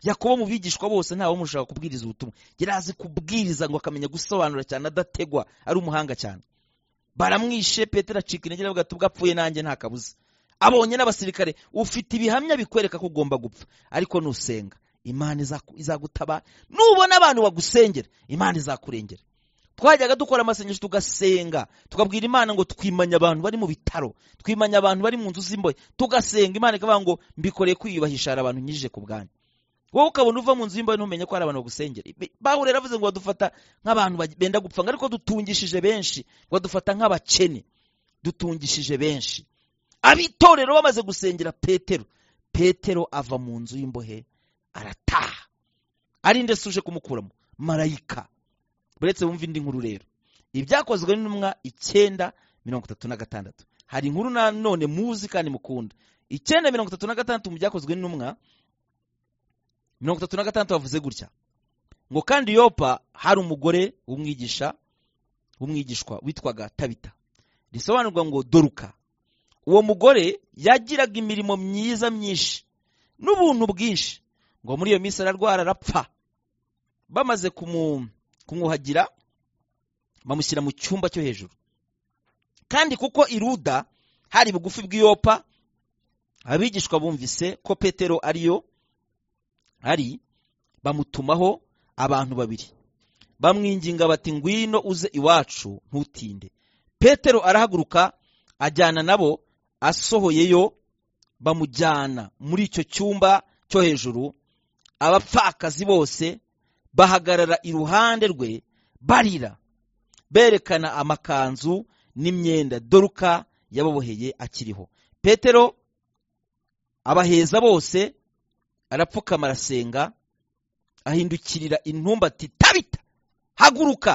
yakobo mu bigishwa bose ntawe umushaka kubwiriza ubutumwa yari azi kubwiriza ngo akamenya gusobanura cyane adategwa ari umuhanga cyane baramwishe peter acika intege bavuga ati apfuye nanjye nta kabuza abonye n'abasirikare ufite ibihamya bikwereka ko ugomba gupfa ariko nusenga imana izagutaba nubona abantu bagusengera imana izakurengera twajyaga dukora amasengesho tugasenga tukabwira imana ngo twimanye abantu bari mu bitaro twimanye abantu bari mu nzu z'imbohe tugasenga imana ikavuga ngo mbikoreye kwiyubahishara abantu nyije ku bwanyu wowe ukabona uva mu nzu y'imbohe ntumenye ko hari abantu bagusengera baho rero ngo badufata nk'abantu benda gupfa ariko dutungishije benshi badufata nk'abakene dutungishije benshi ab'itorero bamaze gusengera petero petero ava mu nzu y'imbohe arataha arinde suje kumukuramo marayika buretse wumva indi nkuru rero ibyakozwe n'intumwa icyenda mirongo itatu na gatandatu hari inkuru none muzi kandi mukunda icyenda mirongo itatu na gatandatu mu byakozwe n'intumwa mirongo itatu na gatandatu bavuze gutya ngo kandi yopa hari umugore w'umwigisha w'umwigishwa witwaga tabita risobanurwa ngo doruka uwo mugore yagiraga imirimo myiza myinshi n'ubuntu bwinshi ngo muri iyo minsi ararwara arapfa bamaze kumwuhagira bamushyira mu cyumba cyo hejuru kandi kuko iruda hari bugufi bw'iyopa abigishwa bumvise ko petero ariyo ari bamutumaho abantu babiri bamwinginga bati ngwino uze iwacu ntutinde petero arahaguruka ajyana nabo asohoyeyo bamujyana muri icyo cyumba cyo hejuru abapfakazi bose bahagarara iruhande rwe barira berekana amakanzu n'imyenda doruka yababoheye akiriho petero abaheza bose arapfukama arasenga ahindukirira intumba tabita haguruka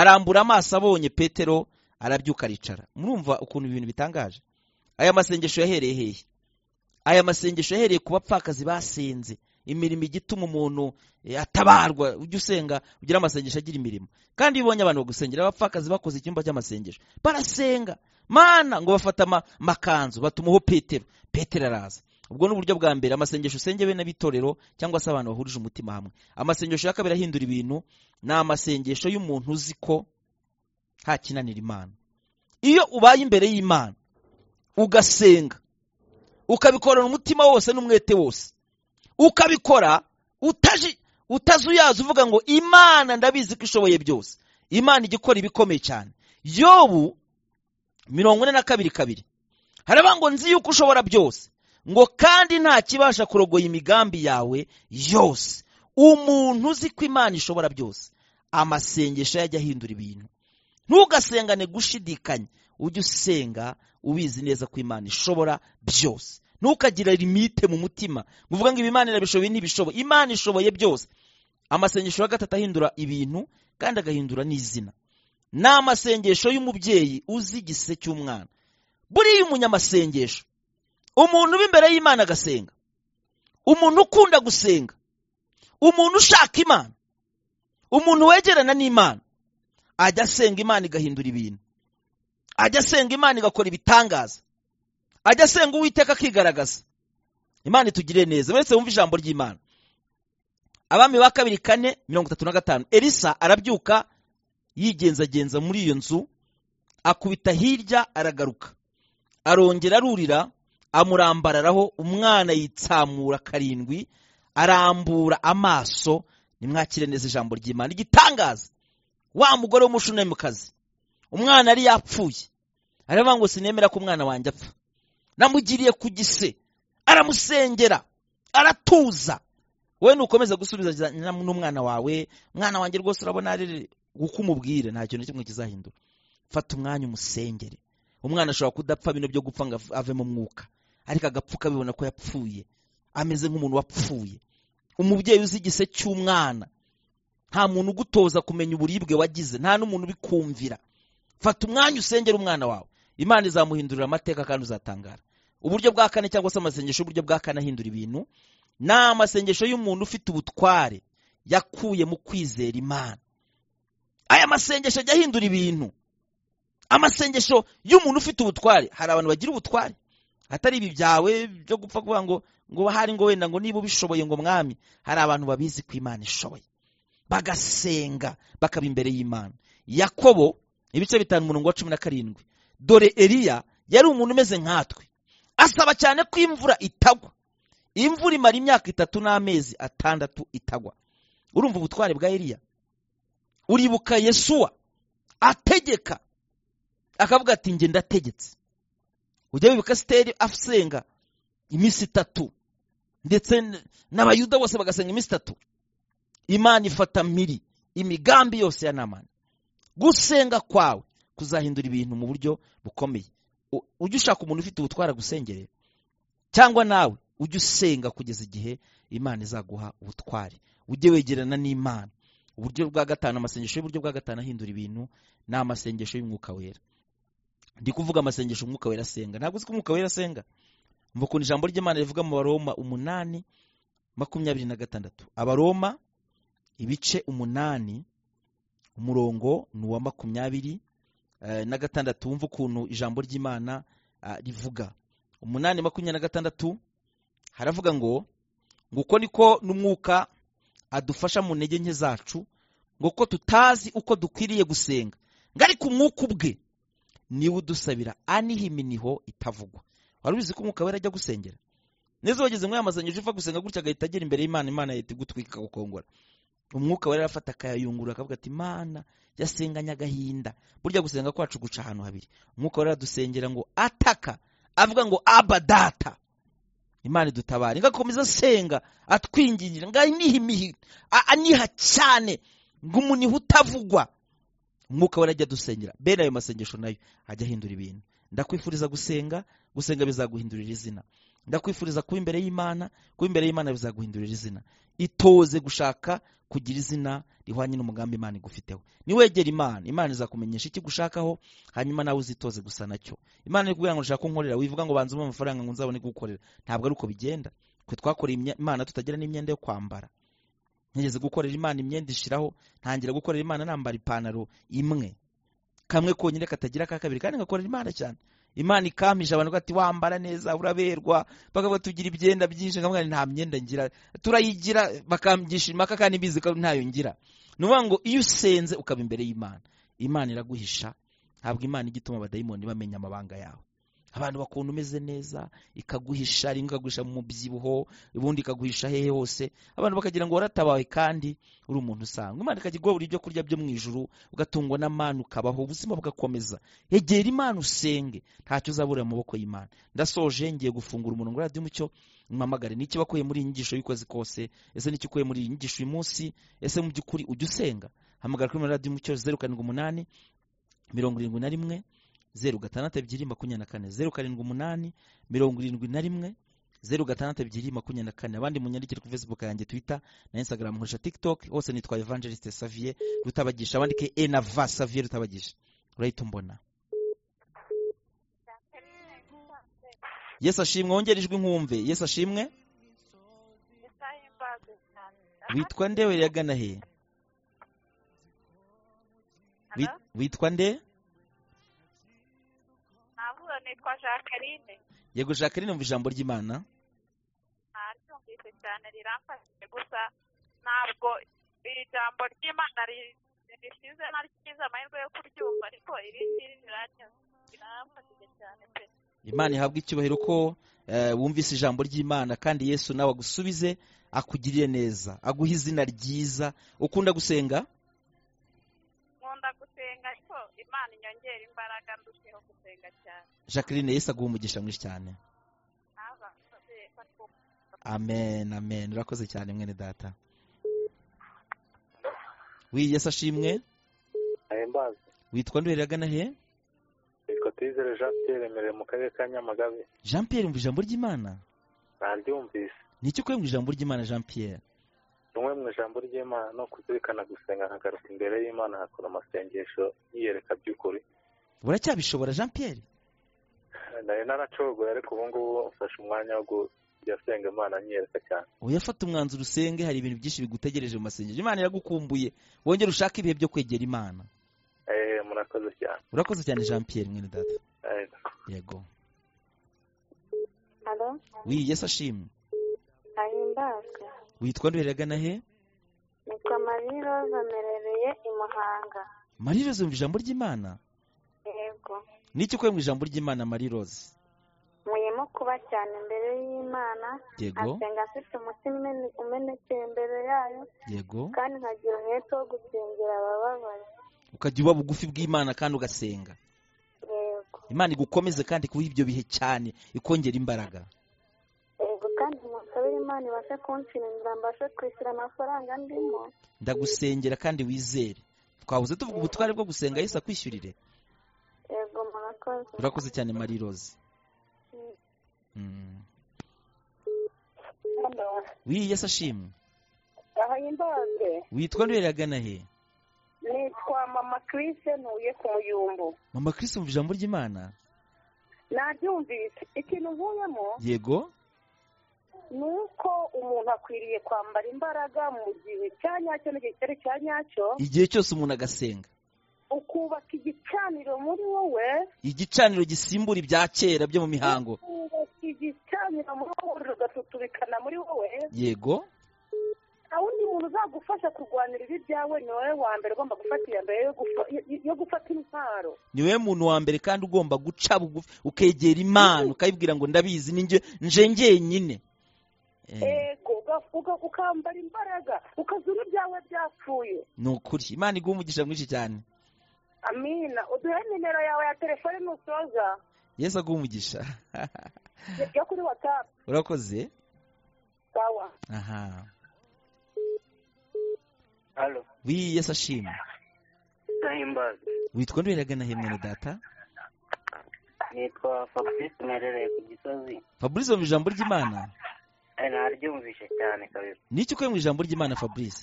arambura amaso abonye petero arabyuka aricara murumva ukuntu ibintu bitangaje aya masengesho yahereye hehe aya masengesho yahereye ku bapfakazi basenze imirimo igituma umuntu eh, atabarwa ujya usenga ugira amasengesho agira imirimo kandi iyo ubonye abantu bagusengera abapfakazi bakoze icyumba cy'amasengesho barasenga mana ngo bafata amakanzu batumaho petero petero araza ubwo ni uburyo bwa mbere amasengesho usengewe n'abitorero cyangwa se abantu bahurije umutima hamwe amasengesho ya kabiri ahindura ibintu ni amasengesho y'umuntu uzi ko ntakinanira imana iyo ubaye imbere y'imana ugasenga ukabikorana umutima wose n'umwete wose ukabikora utazuyaza uvuga ngo imana ndabizi ko ishoboye byose imana igikora ibikomeye cyane yobu mirongo ine na kabiri kabiri haraba ngo nzi yuko ushobora byose ngo kandi nta kibasha kurogoya imigambi yawe yose umuntu uzi ko imana ishobora byose amasengesho yajya ahindura ibintu ntugasengane gushidikanya ujye usenga ubizi neza ko imana ishobora byose ntukagire limite mu mutima ngo uvuga ngo imana irabishoboye ntibishoboye imana ishoboye byose amasengesho ya gatatu ahindura ibintu kandi agahindura n'izina ni amasengesho y'umubyeyi uzi igise cy'umwana buriya umunyamasengesho umuntu uba imbere y'imana agasenga umuntu ukunda gusenga umuntu ushaka imana umuntu wegerana n'imana ajya asenga imana igahindura ibintu ajya asenga imana igakora ibitangaza ajya asenga uwiteka akigaragaza imana itugirire neza uretse wumva ijambo ry'imana abami ba kabiri kane mirongo itatu na gatanu elisa arabyuka yigenzagenza muri iyo nzu akubita hirya aragaruka arongera arurira amurambararaho umwana yitsamura karindwi arambura amaso nimwakire neza ijambo ry'imana igitangaza wa mugore w'umushunamikazi umwana ari yapfuye aravuga ngo sinemera ko umwana wanjye apfa namugiriye ku gise aramusengera aratuza wowe nukomeza gusubiza n'umwana wawe mwana wanjye rwose urabona ari uko umubwire nta kintu kimwe kizahindura fata umwanya umusengere umwana ashobora kudapfa bino byo gupfa ngo ave mu mwuka ariko agapfuka bibona ko yapfuye ameze nk'umuntu wapfuye umubyeyi uzi igise cy'umwana nta muntu ugutoza kumenya uburibwe wagize nta n'umuntu ubikumvira fata umwanya usengera umwana wawe imana izamuhindurira amateka kandi uzatangara uburyo bwa kane cyangwa se amasengesho y'uburyo bwa kane ahindura ibintu ni amasengesho y'umuntu ufite ubutware yakuye mu kwizera imana aya masengesho ajya ahindura ibintu amasengesho y'umuntu ufite ubutware hari abantu bagira ubutware atari ibi byawe byo gupfa kuvuga ngo ngo hari ngo wenda ngo niba ubishoboye ngo mwami hari abantu babizi ko imana ishoboye bagasenga bakaba imbere y'imana yakobo ibice bitanu umurongo wa cumi na karindwi dore eliya yari umuntu umeze nkatwe asaba cyane ko imvura itagwa imvura imara imyaka itatu n'amezi atandatu itagwa urumva ubutwari bwa eliya uribuka yesuwa ategeka akavuga ati njye ndategetse ujya wibuka siteri asenga iminsi itatu ndetse n'abayuda bose bagasenga iminsi itatu imana ifata mpiri imigambi yose ya namani gusenga kwawe kuzahindura ibintu mu buryo bukomeye ujye ushaka umuntu ufite ubutwara gusengerera cyangwa nawe ujye usenga kugeza igihe imana izaguha ubutwari ujye wegerana n'imana uburyo bwa gatanu amasengesho y'uburyo bwa gatanu ahindura ibintu ni amasengesho y'umwuka wera ndi kuvuga amasengesho umwuka wera asenga ntabwo uzi ko umwuka wera asenga mvukunda ijambo ry'imana rivuga mu baroma umunani makumyabiri na gatandatu abaroma ibice umunani umurongo ni uwa makumyabiri eh, na gatandatu wumva ukuntu ijambo ry'imana ah, rivuga umunani makumyabiri na gatandatu haravuga ngo ngo uko niko n'umwuka adufasha mu ntege nke zacu ngo ko tutazi uko dukwiriye gusenga ngo ariko umwuka ubwe niwe udusabira aniha iminiho itavugwa wari ubizi ko umwuka we ajya gusengera neza wageze ngo yamazanyije uva gusenga gutya agahita agera imbere y'imana imana yahita igutwika agakongora umwuka wari arafata akayayungurura akavuga ati imana yasenganya agahinda burya gusenga kwacu guca ahantu habiri umwuka wari aradusengera ngo ataka avuga ngo abadata imana idutabare ngakomeza asenga atwingingira ngo anihimihe aniha cyane ngo umuntu utavugwa umwuka wera ajya adusengera bene ayo masengesho nayo ajya ahindura ibintu ndakwifuriza gusenga gusenga bizaguhindurira izina ndakwifuriza kuba imbere y'imana kuba imbere y'imana bizaguhindurira izina itoze gushaka kugira izina rihwanye n'umugambi imana igufiteho niwegera imana imana izakumenyesha icyo igushakaho hanyuma nawe uzitoze gusa nacyo imana iri kugira ngo ushaka nkorera wivuga ngo banze amafaranga ngo nzabone gukorera ntabwo ari uko bigenda twe twakoreye imana tutagira n'imyenda yo kwambara ntigeze gukorera imana imyenda ishiraho ntangira gukorera imana nambara ipantaro imwe kamwe konyine katagira ka kabiri kandi ngakorera imana cyane imana ikampije abantu ati wambara neza uraberwa bakavuga tugira ibyenda byinshi nkamwe nta myenda ngira turayigira bakamgisha impaka kandi bizi ko ntayo ngira ni ukuvuga ngo iyo usenze ukaba imbere y'imana imana iraguhisha habwa imana igituma abadayimoni bamenya amabanga yawe abantu bakubona umeze neza ikaguhisha rimwe ikaguhisha mu mubyibuho ubundi ikaguhisha hehe hose abantu bakagira ngo waratabawe kandi uri umuntu usanga Imana ikajya iguha buri byo kurya byo mu ijuru ugatungwa n'amana ukabaho ubuzima bugakomeza egera imana usenge ntacyo uzabura amaboko y'imana ndasoje ngiye gufungura umuntu ngo radiyo umucyo mwamagare niki wakuye muri iyi nyigisho y'ukwezi kose ese niki ukuye muri iyi nyigisho uyu munsi ese mu by'ukuri ujya usenga hamagara kuri radiyo umucyo zeru karindwi umunani mirongo irindwi na rimwe zeru gatandatu ebyiri makumyabiri na kane zeru karindwi umunani mirongo irindwi na rimwe zeru gatandatu ebyiri makumyabiri na kane abandi munyandikire kuri facebook yanjye twitter na instagram nkoresha tiktok hose nitwa evangeliste savier rutabagisha wandike e na va savier rutabagisha urahita umbona yesu ashimwe wongere ijwi nkumve yesu ashimwe witwa nde wereagana he witwa nde nitwa jacqueline yego jacqueline wumva ijambo ry'imana ntaryumvise cyane riramfashije gusa ntabwo iri ry'imana risize na ryiza amahirwe yo kuryumva ariko iri riramfashije cyane pe imana ihabwa icyubahiro ko eh, wumvise ijambo ry'imana kandi yesu nawe agusubize akugirire neza aguhe izina ryiza ukunda gusenga imana inyongera imbaraga ndusheho gusenga cyane jacqueline yise aguha umugisha mwinshi cyane amen amen urakoze cyane mwene data wiyesa ashimwe witwa nduheragana he witwa tuyizere jean pierre remereye mu karere ka nyamagabe jean pierre mu ijambo ry'imana ntaryumvise ni iki ukwiye mu ijambo ry'imana jean pierre tumwe mu ijambo ry'imana no ukuzirikana gusenga nkagaruka imbere y'imana hakora amasengesho yiyereka by'ukuri uracyabishobora jean pierre nari naracogoye ariko ubu ngubu mfashe umwanya wo gusenga imana nyiyereka cyane uyafata umwanzuro usenge hari ibintu byinshi bigutegereje mu masengesho imana iragukumbuye wongere ushake ibihe byo kwegera imana eee eh, murakoze cyane urakoze cyane jean pierre mwene data eh, yego wi yesi ashimwe ahimbazwe witwa ruheragana he nitwa mariroza merereye i muhanga mariroza mu ijambo ry'imana yego niki ukoye mu ijambo ry'imana mariroza muyemo kuba cyane imbere y'imana nkasenga mfite umutima umenekeye imbere yayo yego kandi nkagira umwete wo gusengera abababaye ukajya uba bugufi bw'imana kandi ugasenga imana igukomeze kandi kuba ibyo bihe cyane ikongera imbaraga imana ibashe kunshinga mbashe kwishyura amafaranga ndimo ndagusengera kandi wizere twabuze tuvuga ubutware bwo gusenga yose akwishyurire yego murakoze urakoze cyane mariroze mm. wiriye se ashimwe aha imbande witwa ntureragana he nitwa mama kirisi ntuye ku muyumbu mama kirisi wumva ijambo ry'imana naryumvise ikintu nkuyemo yego ni uko umuntu akwiriye kwambara imbaraga mu gihe cya nyacyo n'igihe kitari cya nyacyo igihe cyose umuntu agasenga ukubaka igicaniro muri wowe igicaniro gisimbura ibya kera byo mu mihango ukubaka igicaniro muri wowe ugatutubikana muri wowe yego nta wundi muntu uzagufasha kurwanira ibi byawe ni wowe wa mbere ugomba gufata iya mbere yo gufata intwaro ni wowe muntu wa mbere kandi ugomba guca bugufi ukegera imana ukayibwira ngo ndabizi njye njyenyine Eh. ego ukambara imbaraga ukazura ibyawe byapfuye ni ukuri imana iguha umugisha mwinshi cyane amina uduhe nimero yawe ya telefone nusoza yesu aguha umugisha yo kuri watsapu urakoze sawa aha halo w'iyi yesu ashima witwa nduheragana hemwe na data nitwa fabrice merereye ku gisozi fabrice mu ijambo ry'imana Eh, ntaryumvishe cyane kabisa n'icyo ukuye mu ijambo ry'imana fabrice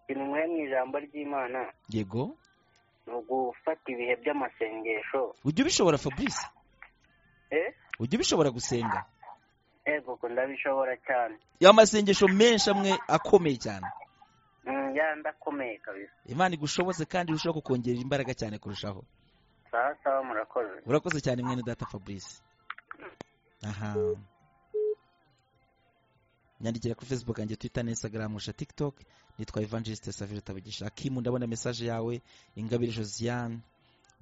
ikintu nk'uye mu ijambo ry'imana yego ni ugufata ibihe by'amasengesho ujya ubishobora fabrice eh? ujya ubishobora gusenga yego eh, ndabishobora cyane amasengesho menshi amwe akomeye cyane mm, yandi akomeye kabisa imana igushoboze kandi irushaho kukongerera imbaraga cyane kurushaho sawa sawa murakoze urakoze cyane mwene data fabrice aha nyandikira kuri facebook yanjye twitter na instagram usha tiktok nitwa evangeliste savire tabugisha akimu ndabona mesaje yawe ingabire josiane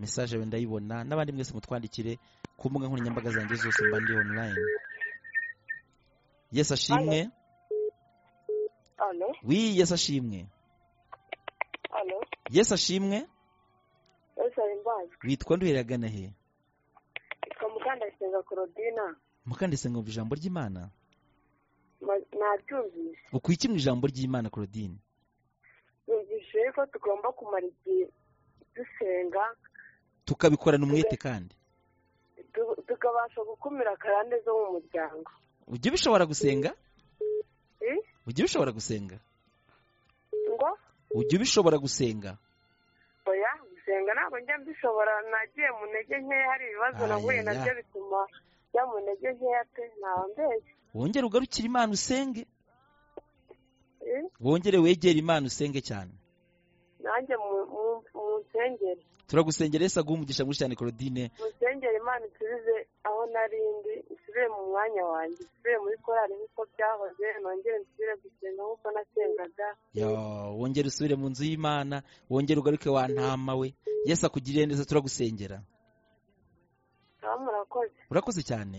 message yawe ndayibona n'abandi mwese mutwandikire ku mbuga nkoranyambaga zanjye zose mba ndi online yes ashimwe wi yes ashimwe yes ashimwe witwa nduheragana he mukandasisenga korudina mukandasisenga mu ijambo ry'imana nabyumvise ukwiki mu ijambo ry'imana claudine yumvishije ko tugomba kumara igihe dusenga tukabikorana umwete kandi tukabasha gukumira karande zo mu muryango ujye ubishobora gusenga ujye hm? ubishobora gusenga ngo ujya ubishobora gusenga oya gusenga ntabwo njya mbishobora nagiye mu ntege nkeya hari ibibazo nahuye nabyo bituma njya mu ntege nkeya pe ntawe mbeshye wongere ugarukire imana usenge eh? wongere wegere imana usenge cyane nanjye mu turagusengera ese aguha umugisha muri cyane Claudine musengere imana isubize aho narindi isubire mu mwanya wanjye isubire muri korari nk'uko byahoze nongere nsubire gusenga nk'uko nasengaga wongere usubire mu nzu y'imana wongere ugaruke wa ntama we yesu akugiriye neza turagusengera urakoze cyane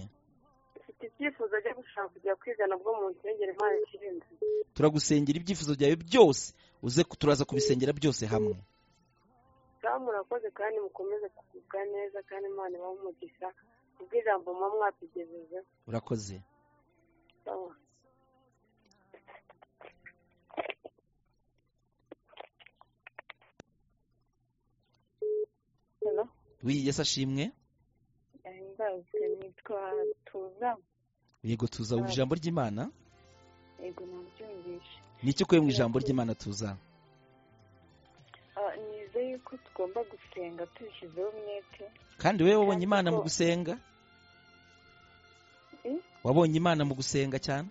icyifuzo cyo gushaka kujya kwiga nabwo mu nsengero imana ikirinze turagusengera ibyifuzo byawe byose uze turaza kubisengera byose hamwe ngaho murakoze kandi mukomeze kugubwa neza kandi imana ibahe umugisha ubwo ijambo muba mwatugejejeho urakoze wiyese ashimwe nitwa tuza yego tuza mu ah. ijambo ry'imana yego ntabyumvishe ni icyo ukuye mu ijambo ry'imana tuza ah, nize yuko tugomba gusenga tubishyizeho umwete kandi wowe wabonye imana mu gusenga hmm? wabonye imana mu gusenga cyane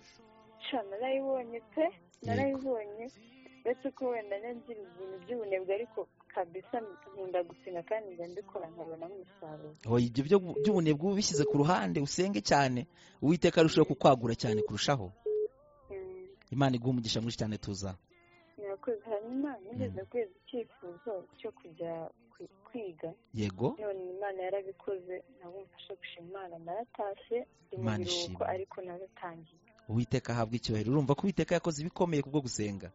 narayibonye pe narayibonye uretse ko wenda ngira ibintu by'ubunebwe ariko kabisa nkunda gusenga kandi njya mbikora nkabonamo umusaruro oya ibyo by'ubunebwe uba ubishyize ku ruhande usenge cyane uwiteka arushaho kukwagura cyane kurushaho hmm. imana iguha umugisha mwinshi cyane tuza murakoze hanyuma hmm. nigeze kwezi icyifuzo cyo kujya kwiga yego none imana yarabikoze nabo mfasha gushima imana naratashye imana ishima ariko naratangiye uwiteka ahabwa icyubahiro urumva ko uwiteka yakoze ibikomeye kubwo gusenga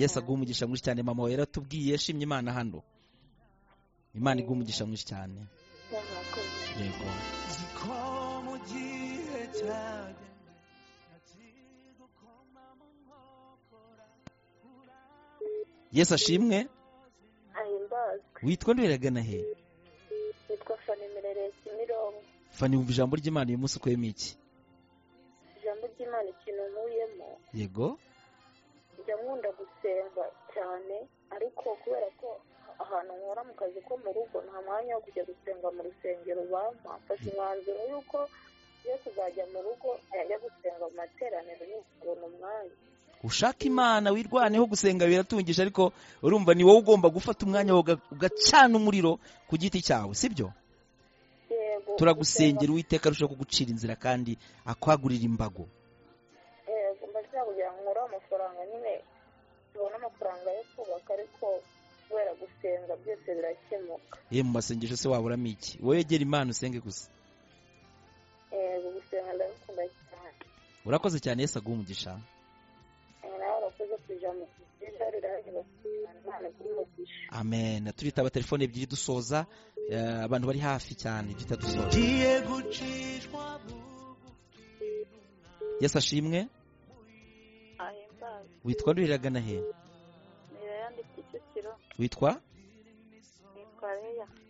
yesu aguha umugisha mwinshi cyane mama we yaratubwiye yashimye imana hano imana iguha umugisha mwinshi cyane yego yesu ashimwe witwa ndiragana he witwa fani mirerere kimironko fani wumva ijambo ry'imana uyu munsi ukuyemo iki ijambo ry'imana ikintu nkuyemo yego nkajya nkunda gusenga cyane ariko kubera ko ahantu nkora mu kazi ko mu rugo nta mwanya wo kujya gusenga mu rusengero bampa mfashe umwanzuro y'uko iyo tuzajya mu rugo yajya gusenga mu materaniro ni umwanya ushaka imana wirwaneho gusenga biratungisha ariko urumva ni wowe ugomba gufata umwanya ugacana umuriro ku giti cyawe si sibyo turagusengera uwiteka arushaho kugucira inzira kandi akwagurira imbago amafaranga yo kubaka ariko kubera gusenga byose birakemuka ye mu masengesho se waburamo iki wowe egera imana usenge gusa yego gusenga ndabikunda cyane urakoze cyane yesi aguha umugisha nawe urakoze kujyamo amen turitaba telefone ebyiri dusoza eh, abantu bari hafi cyane duhita dusoza yesi ashimwe witwa duhiragana he witwa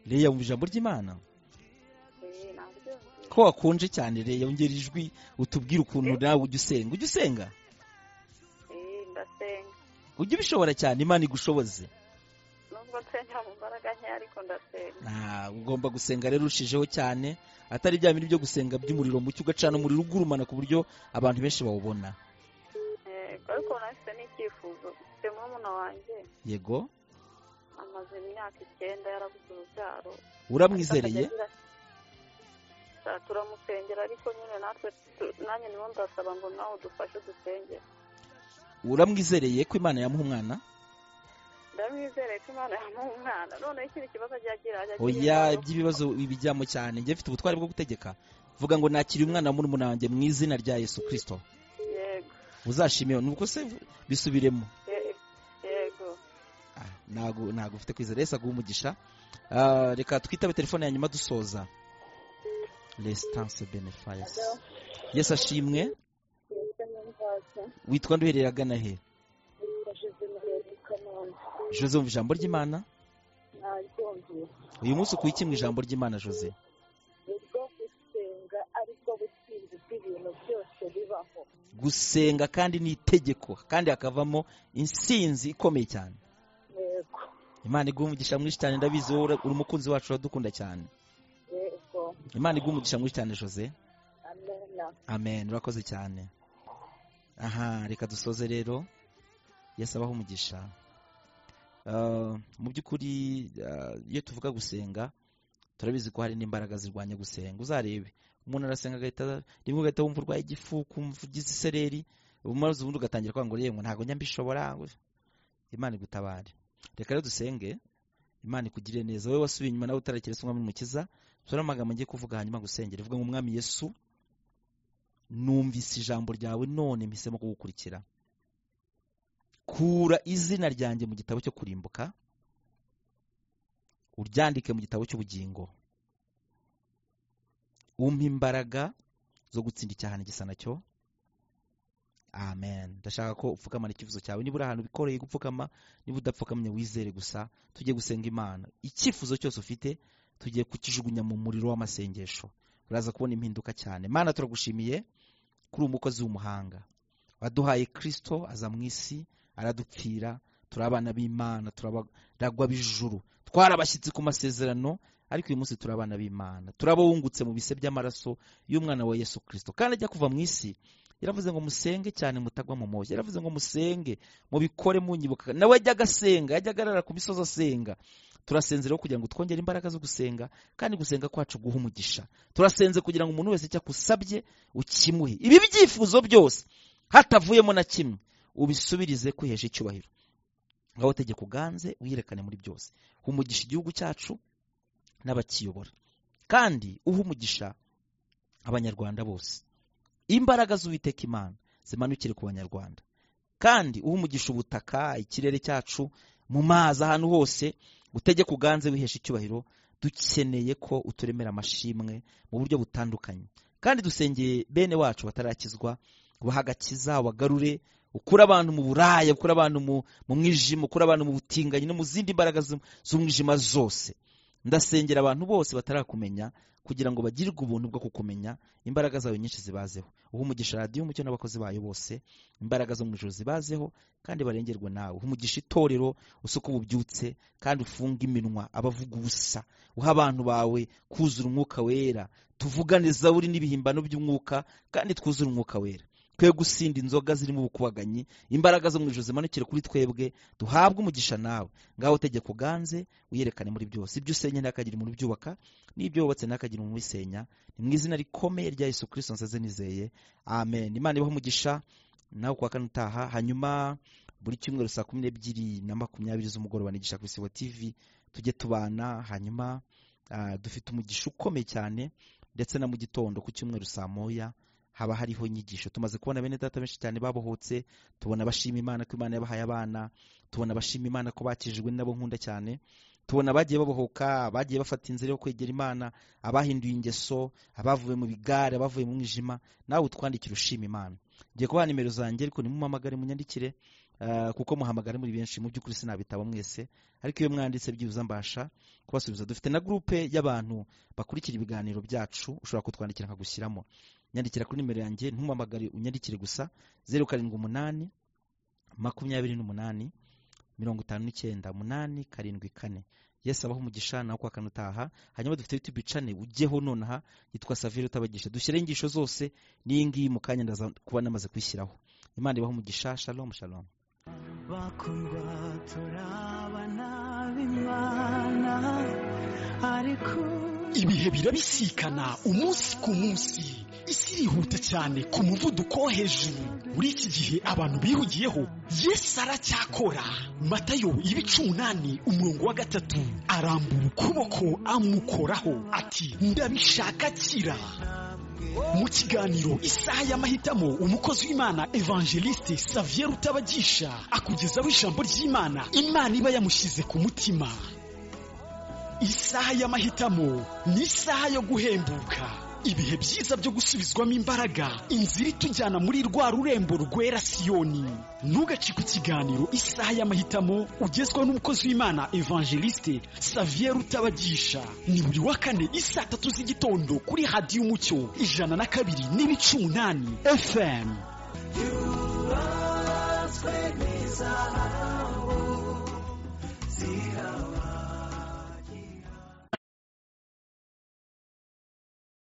reya mu ijambo ry'imana ko wakonje cyane reya yongera ijwi utubwire ukuntu eh. nawe ujya usenga ujya usenga eh, ujya ubishobora cyane imana igushoboze ugomba gusenga rero urushijeho cyane atari bya bintu byo gusenga by'umuriro muke ugacana umuriro ugurumana ku buryo abantu benshi bawubona eh, yego amaze imyaka icyenda yarabuze urubyaro uramwizereye turamusengera ariko nyine natwe nanjye niho ndasaba ngo nawe udufashe dusengere uramwizereye ko imana yamuha umwana ndamwizereye ko imana yamuha umwana noneho ikindi kibazo ajya agira oya iby'ibibazo bijyamo cyane njye mfite ubutwari bwo gutegeka vuga ngo nakire umwana muri wanjye mu izina rya yesu kirisito uzashimiye nuko se bisubiremo ntabwo ufite kwizera ese aguha umugisha ah, reka twitabe telefone ya nyuma dusoza resitanse benefayisi yesi ashimwe witwa nduherera agana he jose wumva ijambo ry'imana uyu munsi ukuye iki mu ijambo ry'imana jose gusenga kandi ni itegeko kandi hakavamo insinzi ikomeye cyane yego imana iguha umugisha mwinshi cyane ndabizi wowe uri umukunzi wacu uradukunda cyane yego imana iguha umugisha mwinshi cyane jose amen urakoze cyane aha reka dusoze rero yasabaho umugisha uh, mu by'ukuri uh, iyo tuvuga gusenga turabizi ko hari n'imbaraga zirwanya gusenga uzarebe umuntu arasenga agahita rimwe ugahita wumva urwaye igifu ukumva ugize isereri umaze ubundi ugatangira kwangura yewe ntabwo njya mbishobora imana igutabare reka rero dusenge imana ikugirire neza wowe wasubiye inyuma nawe utarekera umwami mukiza turiho amagambo ngiye kuvuga hanyuma gusengera ivuga ngo umwami yesu numvise ijambo ryawe none mpisemo kugukurikira kura izina ryanjye mu gitabo cyo kurimbuka uryandike mu gitabo cy'ubugingo umpa imbaraga zo gutsinda icyaha n'igisa cyo amen ndashaka ko upfukama n'ikivuzo cyawe niba uri ahantu bikoreye gupfukama niba udapfukamye wizere gusa tujye gusenga imana icyifuzo cyose ufite tugiye kukijugunya mu muriro w'amasengesho uraza kubona impinduka cyane mana turagushimiye kuri umukozi w'umuhanga waduhaye kirisito aza mu isi aradupfira turi abana b'imana turabagwa b'ijuru twarabashyitsi ku masezerano ariko uyu munsi turi abana b'imana turabawungutse mu bise by'amaraso y'umwana wa yesu kirisito kandi ajya kuva mu isi yaravuze ngo musenge cyane mutagwa mu moshya yaravuze ngo musenge mubikore munyibuka nawe yajyaga asenga yajyaga arara ku misozi asenga turasenzeraho kugira ngo twongere imbaraga zo gusenga kandi gusenga kwacu guha umugisha turasenze kugira ngo umuntu wese icyo akusabye ukimuhe ibi byifuzo byose hatavuyemo na kimwe ubisubirize kwihesha icyubahiro ngaho tegeka uganze uyirekane muri byose umugisha igihugu cyacu n'abakiyobora kandi umugisha abanyarwanda bose imbaraga z'uwiteka imana zimanukire ku banyarwanda kandi uha umugisha ubutaka ikirere cyacu mu mazi ahantu hose utegeka uganze wihesha icyubahiro dukeneye ko uturemera amashimwe mu buryo butandukanye kandi dusengeye bene wacu batarakizwa ubaha agakiza wagarure ukura abantu mu buraya ukura abantu mu mwijima ukura abantu mu butinganyi no mu zindi mbaraga z'umwijima zose ndasengera abantu bose batarakumenya kugira ngo bagirirwe ubuntu bwo kukumenya imbaraga zawe nyinshi zibazeho uha umugisha radiyo umucyo n'abakozi bayo bose imbaraga zo mu ijoro zibazeho kandi barengerwe nawe uha umugisha itorero usuka ububyutse kandi ufunga iminwa abavuga ubusa uha abantu bawe kuzura umwuka wera tuvugane zaburi n'ibihimbano by'umwuka kandi twuzure umwuka wera twe gusinda inzoga zirimo ubukubaganyi imbaraga zo mu ijoro zimanukire kuri twebwe duhabwe umugisha nawe ngaho tegeko uganze wiyerekane muri byose ibyo usenya ntihakagire umuntu ubyubaka n'ibyo wubatse ntihakagire umuntu ubisenya ni mu izina rikomeye rya Yesu kirisito nsaze nizeye amen imana ibaho umugisha nawe kuwa kane utaha hanyuma buri cyumweru saa kumi n'ebyiri na makumyabiri z'umugoroba nigisha kuri isibo tivi tujye tubana hanyuma ah, dufite umugisha ukomeye cyane ndetse na mu gitondo ku cyumweru saa moya haba hariho inyigisho tumaze kubona bene data benshi cyane babohotse tubona bashima imana ko imana yabahaye abana tubona bashima imana ko bakijijwe nabo nkunda cyane tubona bagiye babohoka bagiye bafata inzira yo kwegera imana abahinduye ingeso abavuye mu bigare abavuye mu mwijima nawe utwandikira ushima imana ngiye kubaha nimero zanjye ariko nimumpamagare munyandikire eh, kuko muhamagare muri benshi mu by'ukuri sinabitabo mwese ariko iyo mwanditse byibuze mbasha kubasubiza dufite na gurupe y'abantu bakurikira ibiganiro byacu ushobora kutwandikira nkagushyiramo nyandikira kuri nimero yanjye ntumamagare unyandikire gusa zeru karindwi umunani makumyabiri n'umunani mirongo itanu n'icyenda umunani karindwi kane yesu abaho umugisha nawe kwa utaha hanyuma dufite yutube icane ujyeho nonaha yitwa savire utabagisha dushyire ingisho zose n'iyi ngiyi mu kanya ndaza kuba namaze kwishyiraho imana ibaho umugisha shalom shalom bakundwa turabana b'imana ariko ibihe birabisikana umunsi ku munsi isi irihuta cyane ku muvuduko wo hejuru muri iki gihe abantu bihugiyeho yesu aracyakora matayo ibice umunani umurongo wa gatatu arambura ukuboko amukoraho ati ndabishaka kira mu kiganiro isaha y'amahitamo umukozi w'imana evangeliste saviye rutabagisha akugezaho ijambo ry'imana imana iba yamushyize ku mutima isaha y'amahitamo ni isaha yo guhembuka ibihe byiza byo gusubizwamo imbaraga inzira itujyana muri rwa rurembo rwera siyoni ntugacike ikiganiro isaha y'amahitamo ugezwa n'umukozi w'imana evangeliste saviye rutabagisha ni buri wa kane isa tatu z'igitondo kuri radiyo umucyo ijana na kabiri n'ibice umunani fm yubatswe neza